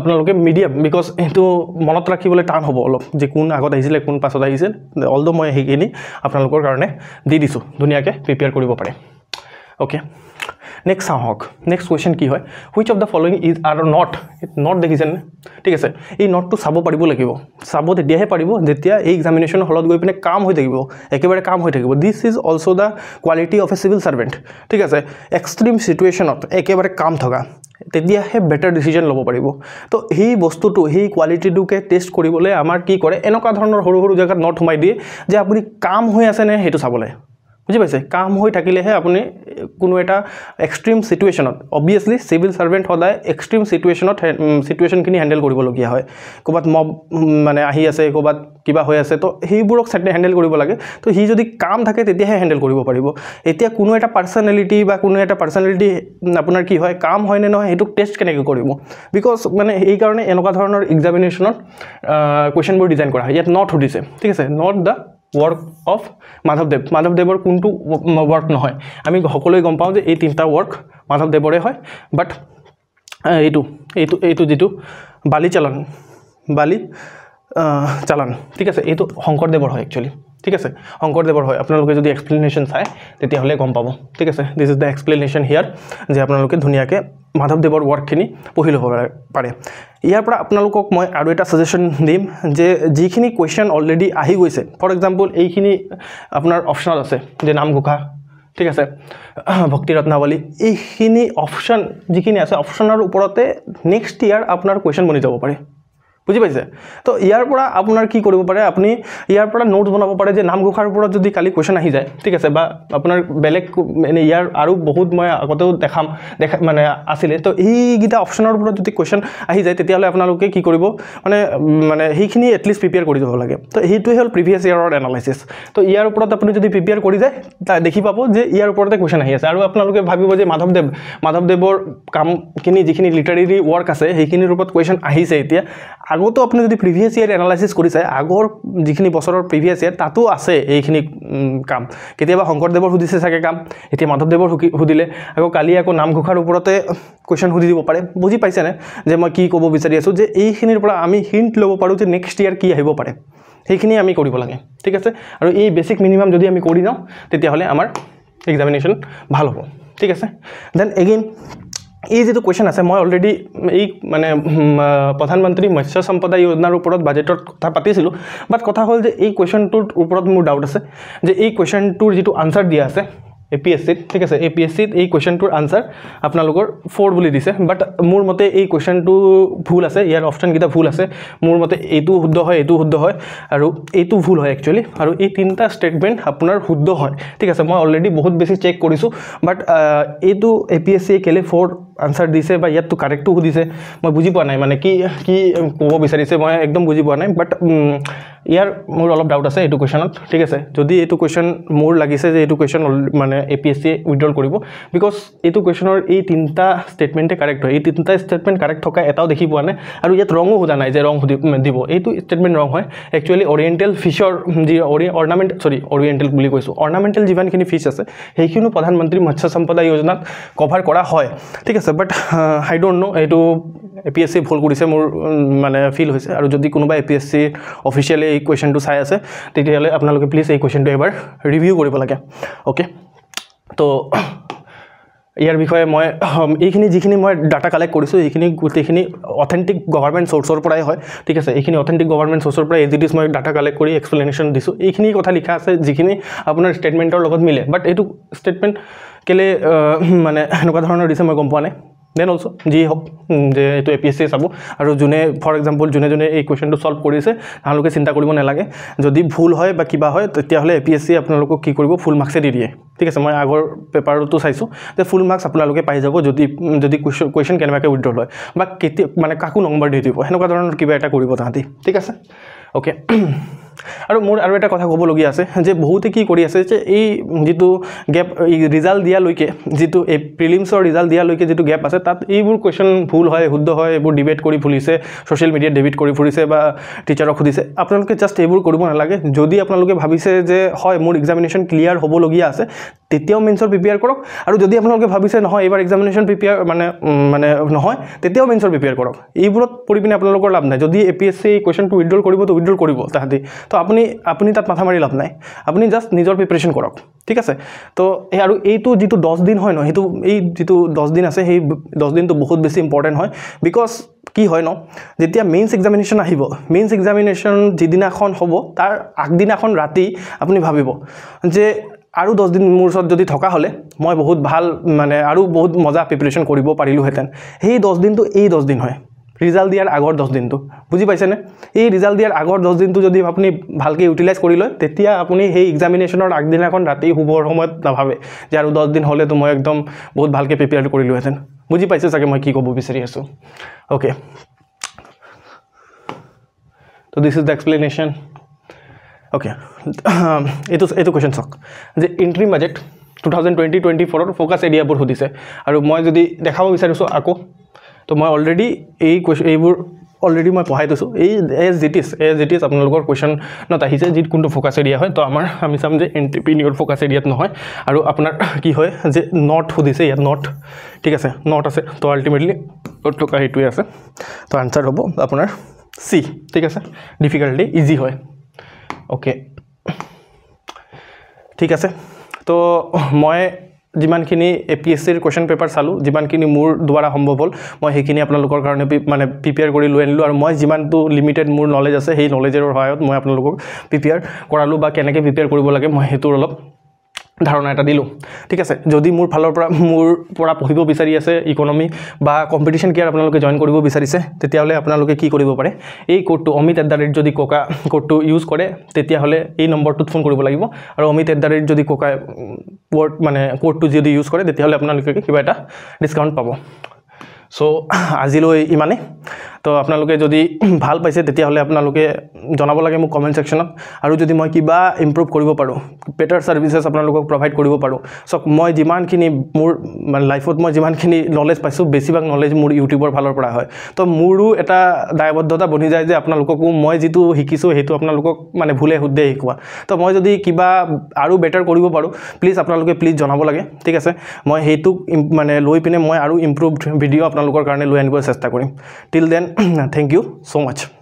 আপোনালোকে মিডিয়াম বিকজ সেইটো মনত ৰাখিবলৈ টান হ'ব অলপ যে কোন আগত আহিছিলে কোন পাছত আহিছিল অলড' মই সেইখিনি আপোনালোকৰ কাৰণে দি দিছোঁ দিছোঁ ধুনীয়াকৈ প্ৰিপেয়াৰ কৰিব পাৰে অ'কে নেক্সট চাওঁ হওক নেক্সট কুৱেশ্যন কি হয় which of the following is or not not দেখিছেনে ঠিক আছে এই নটটো চাব পাৰিব লাগিব চাব তেতিয়াহে পাৰিব যেতিয়া এই এক্সামিনেশ্যনৰ হলত গৈ পিনে কাম হৈ থাকিব একেবাৰে কাম হৈ থাকিব this is also' the quality of a civil servant ঠিক আছে এক্সট্ৰিম চিটুৱেশ্যনত একেবাৰে কাম থকা তেতিয়াহে বেটাৰ ডিচিজন ল'ব পাৰিব তো সেই বস্তুটো সেই কোৱালিটিটোকে টেষ্ট কৰিবলৈ আমাৰ কি কৰে এনেকুৱা ধৰণৰ সৰু সৰু জেগাত নট সোমাই দিয়ে যে আপুনি কাম হৈ আছেনে সেইটো চাবলৈ বুজি পাইছে কাম হৈ থাকিলেহে আপুনি কোনো এটা এক্সট্ৰিম চিটুৱেশ্যনত অবভিয়াছলি চিভিল ছাৰ্ভেণ্ট সদায় এক্সট্ৰিম চিটুৱেশ্যনত চিটুৱেশ্যনখিনি হেণ্ডেল কৰিবলগীয়া হয় ক'ৰবাত মব মানে আহি আছে ক'ৰবাত কিবা হৈ আছে তো সেইবোৰক হেণ্ডেল কৰিব লাগে তো সি যদি কাম থাকে তেতিয়াহে হেণ্ডেল কৰিব পাৰিব এতিয়া কোনো এটা পাৰ্চনেলিটি বা কোনো এটা পাৰ্চনেলিটি আপোনাৰ কি হয় কাম হয় নে নহয় সেইটোক টেষ্ট কেনেকৈ কৰিব বিকজ মানে এইকাৰণে এনেকুৱা ধৰণৰ এক্সামিনেশ্যনত কুৱেশ্যনবোৰ ডিজাইন কৰা হয় ইয়াত নট সুধিছে ঠিক আছে নট দ্য ৱৰ্ক অফ মাধৱদেৱ মাধৱদেৱৰ কোনটো ৱৰ্ক নহয় আমি সকলোৱে গম পাওঁ যে এই তিনিটা ৱৰ্ক মাধৱদেৱৰে হয় বাট এইটো এইটো এইটো যিটো বালি চালন বালি চালন ঠিক আছে এইটো শংকৰদেৱৰ হয় একচুৱেলি ঠিক আছে শংকৰদেৱৰ হয় আপোনালোকে যদি এক্সপ্লেনেশ্যন চায় তেতিয়াহ'লে গম পাব ঠিক আছে this is the explanation here যে আপোনালোকে ধুনীয়াকৈ মাধৱদেৱৰ ৱৰ্কখিনি পঢ়ি ল'ব পাৰে ইয়াৰ পৰা আপোনালোকক মই আৰু এটা চাজেশ্যন দিম যে যিখিনি কুৱেশ্যন অলৰেডি আহি গৈছে ফৰ এক্সাম্পল এইখিনি আপোনাৰ অপশ্যনত আছে যে নামঘোষা ঠিক আছে [clears throat] ভক্তি ৰত্নাৱলী এইখিনি অপশ্যন যিখিনি আছে অপশ্যনৰ ওপৰতে নেক্সট ইয়াৰ আপোনাৰ কুৱেশ্যন বনি যাব পাৰে বুজি পাইছে তো ইয়াৰ পৰা আপোনাৰ কি কৰিব পাৰে আপুনি ইয়াৰ পৰা নোটছ বনাব পাৰে যে নামঘোষাৰ ওপৰত যদি কালি কুৱেশ্যন আহি যায় ঠিক আছে বা আপোনাৰ বেলেগ মানে ইয়াৰ আৰু বহুত মই আগতেও দেখাম দেখা মানে আছিলে তো এইকেইটা অপশ্যনৰ ওপৰত যদি কুৱেশ্যন আহি যায় তেতিয়াহ'লে আপোনালোকে কি কৰিব মানে মানে সেইখিনি এটলিষ্ট প্ৰিপেয়াৰ কৰি যাব লাগে তো সেইটোৱে হ'ল প্ৰিভিয়াছ ইয়াৰৰ এনালাইচিছ তো ইয়াৰ ওপৰত আপুনি যদি প্ৰিপেয়াৰ কৰি যায় দেখি পাব যে ইয়াৰ ওপৰতে কুৱেশ্যন আহি আছে আৰু আপোনালোকে ভাবিব যে মাধৱদেৱ মাধৱদেৱৰ কামখিনি যিখিনি লিটাৰেৰী ৱৰ্ক আছে সেইখিনিৰ ওপৰত কুৱেশ্যন আহিছে এতিয়া আগতো আপুনি যদি প্ৰিভিয়াছ ইয়েৰ এনালাইচিছ কৰি চায় আগৰ যিখিনি বছৰৰ প্ৰিভিয়াছ ইয়েৰ তাতো আছে এইখিনি কাম কেতিয়াবা শংকৰদেৱৰ সুধিছে চাগে কাম এতিয়া মাধৱদেৱৰ সুধিলে আকৌ কালি আকৌ নামঘোষাৰ ওপৰতে কুৱেশ্যন সুধি দিব পাৰে বুজি পাইছেনে যে মই কি ক'ব বিচাৰি আছোঁ যে এইখিনিৰ পৰা আমি হিণ্ট ল'ব পাৰোঁ যে নেক্সট ইয়েৰ কি আহিব পাৰে সেইখিনিয়ে আমি কৰিব লাগে ঠিক আছে আৰু এই বেচিক মিনিমাম যদি আমি কৰি যাওঁ তেতিয়াহ'লে আমাৰ এক্সামিনেশ্যন ভাল হ'ব ঠিক আছে দেন এগেইন এই যিটো কুৱেশ্যন আছে মই অলৰেডি এই মানে প্ৰধানমন্ত্ৰী মৎস্য সম্পদা যোজনাৰ ওপৰত বাজেটত কথা পাতিছিলোঁ বাট কথা হ'ল যে এই কুৱেশ্যনটোৰ ওপৰত মোৰ ডাউট আছে যে এই কুৱেশ্যনটোৰ যিটো আনচাৰ দিয়া আছে এ পি এচ চিত ঠিক আছে এ পি এচ চিত এই কুৱেশ্যনটোৰ আনচাৰ আপোনালোকৰ ফ'ৰ বুলি দিছে বাট মোৰ মতে এই কুৱেশ্যনটো ভুল আছে ইয়াৰ অপশ্যনকেইটা ভুল আছে মোৰ মতে এইটো শুদ্ধ হয় এইটো শুদ্ধ হয় আৰু এইটো ভুল হয় একচুৱেলি আৰু এই তিনিটা ষ্টেটমেণ্ট আপোনাৰ শুদ্ধ হয় ঠিক আছে মই অলৰেডি বহুত বেছি চেক কৰিছোঁ বাট এইটো এ পি এচ চিয়ে কেলে ফ'ৰ আনচাৰ দিছে বা ইয়াততো কাৰেক্টো সুধিছে মই বুজি পোৱা নাই মানে কি কি ক'ব বিচাৰিছে মই একদম বুজি পোৱা নাই বাট ইয়াৰ মোৰ অলপ ডাউট আছে এইটো কুৱেশ্যনত ঠিক আছে যদি এইটো কুৱেশ্যন মোৰ লাগিছে যে এইটো কুৱেশ্যন মানে মানে এ পি এছ চিয়ে উইড্ৰল কৰিব বিকজ এইটো কুৱেশ্যনৰ এই তিনিটা ষ্টেটমেণ্টে কাৰেক্ট হয় এই তিনিটা ষ্টেটমেণ্ট কাৰেক্ট থকা এটাও দেখি পোৱা নাই আৰু ইয়াত ৰঙো সোধা নাই যে ৰং দিব এইটো ষ্টেটমেণ্ট ৰং হয় একচুৱেলি অৰিয়েণ্টেল ফিছৰ যি অৰ্ণামেণ্ট চৰি অৰিয়েণ্টেল বুলি কৈছোঁ অৰ্ণামেণ্টেল যিমানখিনি ফিছ আছে সেইখিনিও প্ৰধানমন্ত্ৰী মৎস্য সম্পদা যোজনাত কভাৰ কৰা হয় ঠিক আছে বাট আই ডোণ্ট ন' এইটো এ পি এছ চি ভুল কৰিছে মোৰ মানে ফিল হৈছে আৰু যদি কোনোবা এ পি এছ চিৰ অফিচিয়েলি এই কুৱেশ্যনটো চাই আছে তেতিয়াহ'লে আপোনালোকে প্লিজ এই কুৱেশ্যনটো এবাৰ ৰিভিউ কৰিব লাগে অ'কে তো ইয়াৰ বিষয়ে মই এইখিনি যিখিনি মই ডাটা কালেক্ট কৰিছোঁ এইখিনি গোটেইখিনি অথেণ্টিক গভৰ্ণমেণ্ট চ'ৰ্চৰ পৰাই হয় ঠিক আছে এইখিনি অথেণ্টিক গভৰ্ণমেণ্ট চ'ৰ্চৰ পৰা এজ ইট ইজ মই ডাটা কালেক্ট কৰি এক্সপ্লেনেশ্যন দিছোঁ এইখিনি কথা লিখা আছে যিখিনি আপোনাৰ ষ্টেটমেণ্টৰ লগত মিলে বাট এইটো ষ্টেটমেণ্ট কেলৈ মানে এনেকুৱা ধৰণৰ দিছে মই গম পোৱা নাই দেন অলছ' যি হওক যে এইটো এ পি এছ চিয়ে চাব আৰু যোনে ফৰ এক্সাম্পল যোনে যোনে এই কুৱেশ্যনটো ছল্ভ কৰিছে তেওঁলোকে চিন্তা কৰিব নালাগে যদি ভুল হয় বা কিবা হয় তেতিয়াহ'লে এ পি এছ চি আপোনালোকক কি কৰিব ফুল মাৰ্কছে দি দিয়ে ঠিক আছে মই আগৰ পেপাৰটো চাইছোঁ যে ফুল মাৰ্কছ আপোনালোকে পাই যাব যদি যদি কুৱেশ্যন কুৱেশ্যন কেনেবাকৈ উইড্ৰল হয় বা কেতিয়া মানে কাকো নম্বৰ দি দিব সেনেকুৱা ধৰণৰ কিবা এটা কৰিব তাহাঁতি ঠিক আছে অ'কে আৰু মোৰ আৰু এটা কথা ক'বলগীয়া আছে যে বহুতে কি কৰি আছে যে এই যিটো গেপ ৰিজাল্ট দিয়ালৈকে যিটো এই প্ৰিলিমছৰ ৰিজাল্ট দিয়ালৈকে যিটো গেপ আছে তাত এইবোৰ কুৱেশ্যন ভুল হয় শুদ্ধ হয় এইবোৰ ডিবেট কৰি ফুৰিছে ছ'চিয়েল মিডিয়াত ডিবেট কৰি ফুৰিছে বা টিচাৰক সুধিছে আপোনালোকে জাষ্ট এইবোৰ কৰিব নালাগে যদি আপোনালোকে ভাবিছে যে হয় মোৰ এক্সামিনেশ্যন ক্লিয়াৰ হ'বলগীয়া আছে তেতিয়াও মেইনছৰ প্ৰিপেয়াৰ কৰক আৰু যদি আপোনালোকে ভাবিছে নহয় এইবাৰ এক্সামিনেশ্যন প্ৰিপেয়াৰ মানে মানে নহয় তেতিয়াও মেইনছৰ প্ৰিপেয়াৰ কৰক এইবোৰত পৰি পিনে আপোনালোকৰ লাভ নাই যদি এ পি এছ চি কুৱেশ্যনটো উইড্ৰল কৰিব তো উইড্ৰল কৰিব তাহাঁতি তো আপুনি আপুনি তাত মাথা মাৰি লাভ নাই আপুনি জাষ্ট নিজৰ প্ৰিপেৰেশ্যন কৰক ঠিক আছে তো এই আৰু এইটো যিটো দহ দিন হয় ন সেইটো এই যিটো দহ দিন আছে সেই দহ দিনটো বহুত বেছি ইম্পৰ্টেণ্ট হয় বিকজ কি হয় ন যেতিয়া মেইনছ এক্সামিনেশ্যন আহিব মেইনছ এক্সামিনেশ্যন যিদিনাখন হ'ব তাৰ আগদিনাখন ৰাতি আপুনি ভাবিব যে আৰু দহ দিন মোৰ ওচৰত যদি থকা হ'লে মই বহুত ভাল মানে আৰু বহুত মজা প্ৰিপেৰেশ্যন কৰিব পাৰিলোঁহেঁতেন সেই দহ দিনটো এই দহ দিন হয় ৰিজাল্ট দিয়াৰ আগৰ দহ দিনটো বুজি পাইছেনে এই ৰিজাল্ট দিয়াৰ আগৰ দহ দিনটো যদি আপুনি ভালকৈ ইউটিলাইজ কৰি লয় তেতিয়া আপুনি সেই এক্সামিনেশ্যনৰ আগদিনাখন ৰাতি শুবৰ সময়ত নাভাবে যে আৰু দহ দিন হ'লেতো মই একদম বহুত ভালকৈ প্ৰিপেয়াৰ কৰিলোহেঁতেন বুজি পাইছে চাগে মই কি ক'ব বিচাৰি আছোঁ অ'কে তো this is the explanation okay এইটো এইটো কুৱেশ্যন চাওক যে interim budget two thousand twenty twenty ফ'ৰৰ ফ'কাছ এৰিয়াবোৰ সুধিছে আৰু মই যদি দেখাব বিচাৰিছোঁ আকৌ তো মই অলৰেডি এই কুৱেশ্যন এইবোৰ অলৰেডি মই পঢ়াই থৈছোঁ এই as it is as it is আপোনালোকৰ কুৱেশ্যনত আহিছে যি কোনটো ফ'কাছ এৰিয়া হয় তো আমাৰ আমি চাম যে এণ্টিপিনিয়ৰ ফ'কাছ এৰিয়াত নহয় আৰু আপোনাৰ [laughs] কি হয় যে নৰ্থ সুধিছে ইয়াত নৰ্থ ঠিক আছে নৰ্থ আছে তো আল্টিমেটলি টোক সেইটোৱে আছে তো আনচাৰ হ'ব আপোনাৰ চি ঠিক আছে ডিফিকাল্টি ইজি হয় অ'কে ঠিক আছে তো মই যিমানখিনি এ পি এছ চিৰ কুৱেশ্যন পেপাৰ চালোঁ যিমানখিনি মোৰ দ্বাৰা সম্ভৱ হ'ল মই সেইখিনি আপোনালোকৰ কাৰণে মানে প্ৰিপেয়াৰ কৰি লৈ আনিলোঁ আৰু মই যিমানটো লিমিটেড মোৰ নলেজ আছে সেই নলেজৰ সহায়ত মই আপোনালোকক প্ৰিপেয়াৰ কৰালোঁ বা কেনেকৈ প্ৰিপেয়াৰ কৰিব লাগে মই সেইটোৰ অলপ ধাৰণা এটা দিলোঁ ঠিক আছে যদি মোৰ ফালৰ পৰা মোৰ পৰা পঢ়িব বিচাৰি আছে ইকনমি বা কম্পিটিশ্যন কেয়াৰ আপোনালোকে জইন কৰিব বিচাৰিছে তেতিয়াহ'লে আপোনালোকে কি কৰিব পাৰে এই কোডটো অমিত এট দ্য ৰেট যদি ককা কোডটো ইউজ কৰে তেতিয়াহ'লে এই নম্বৰটোত ফোন কৰিব লাগিব আৰু অমিত এট দ্য ৰেট যদি ককা ৱৰ্ড মানে কোডটো যদি ইউজ কৰে তেতিয়াহ'লে আপোনালোকে কিবা এটা ডিছকাউণ্ট পাব চ' আজিলৈ ইমানেই তো আপোনালোকে যদি [clears throat] ভাল পাইছে তেতিয়াহ'লে আপোনালোকে জনাব লাগে মোক কমেণ্ট ছেকশ্যনত আৰু যদি মই কিবা ইম্প্ৰুভ কৰিব পাৰোঁ বেটাৰ ছাৰ্ভিচেছ আপোনালোকক প্ৰভাইড কৰিব পাৰোঁ চক মই যিমানখিনি মোৰ লাইফত মই যিমানখিনি নলেজ পাইছোঁ বেছিভাগ নলেজ মোৰ ইউটিউবৰ ফালৰ পৰা হয় তো মোৰো এটা দায়বদ্ধতা বনি যায় যে আপোনালোককো মই যিটো শিকিছোঁ সেইটো আপোনালোকক মানে ভুলে শুদ্ধে শিকোৱা তো মই যদি কিবা আৰু বেটাৰ কৰিব পাৰোঁ প্লিজ আপোনালোকে প্লিজ জনাব লাগে ঠিক আছে মই সেইটোক মানে লৈ পিনে মই আৰু ইম্প্ৰুভ ভিডিঅ' আপোনালোকৰ কাৰণে লৈ আনিবলৈ চেষ্টা কৰিম till then [clears throat] thank you so much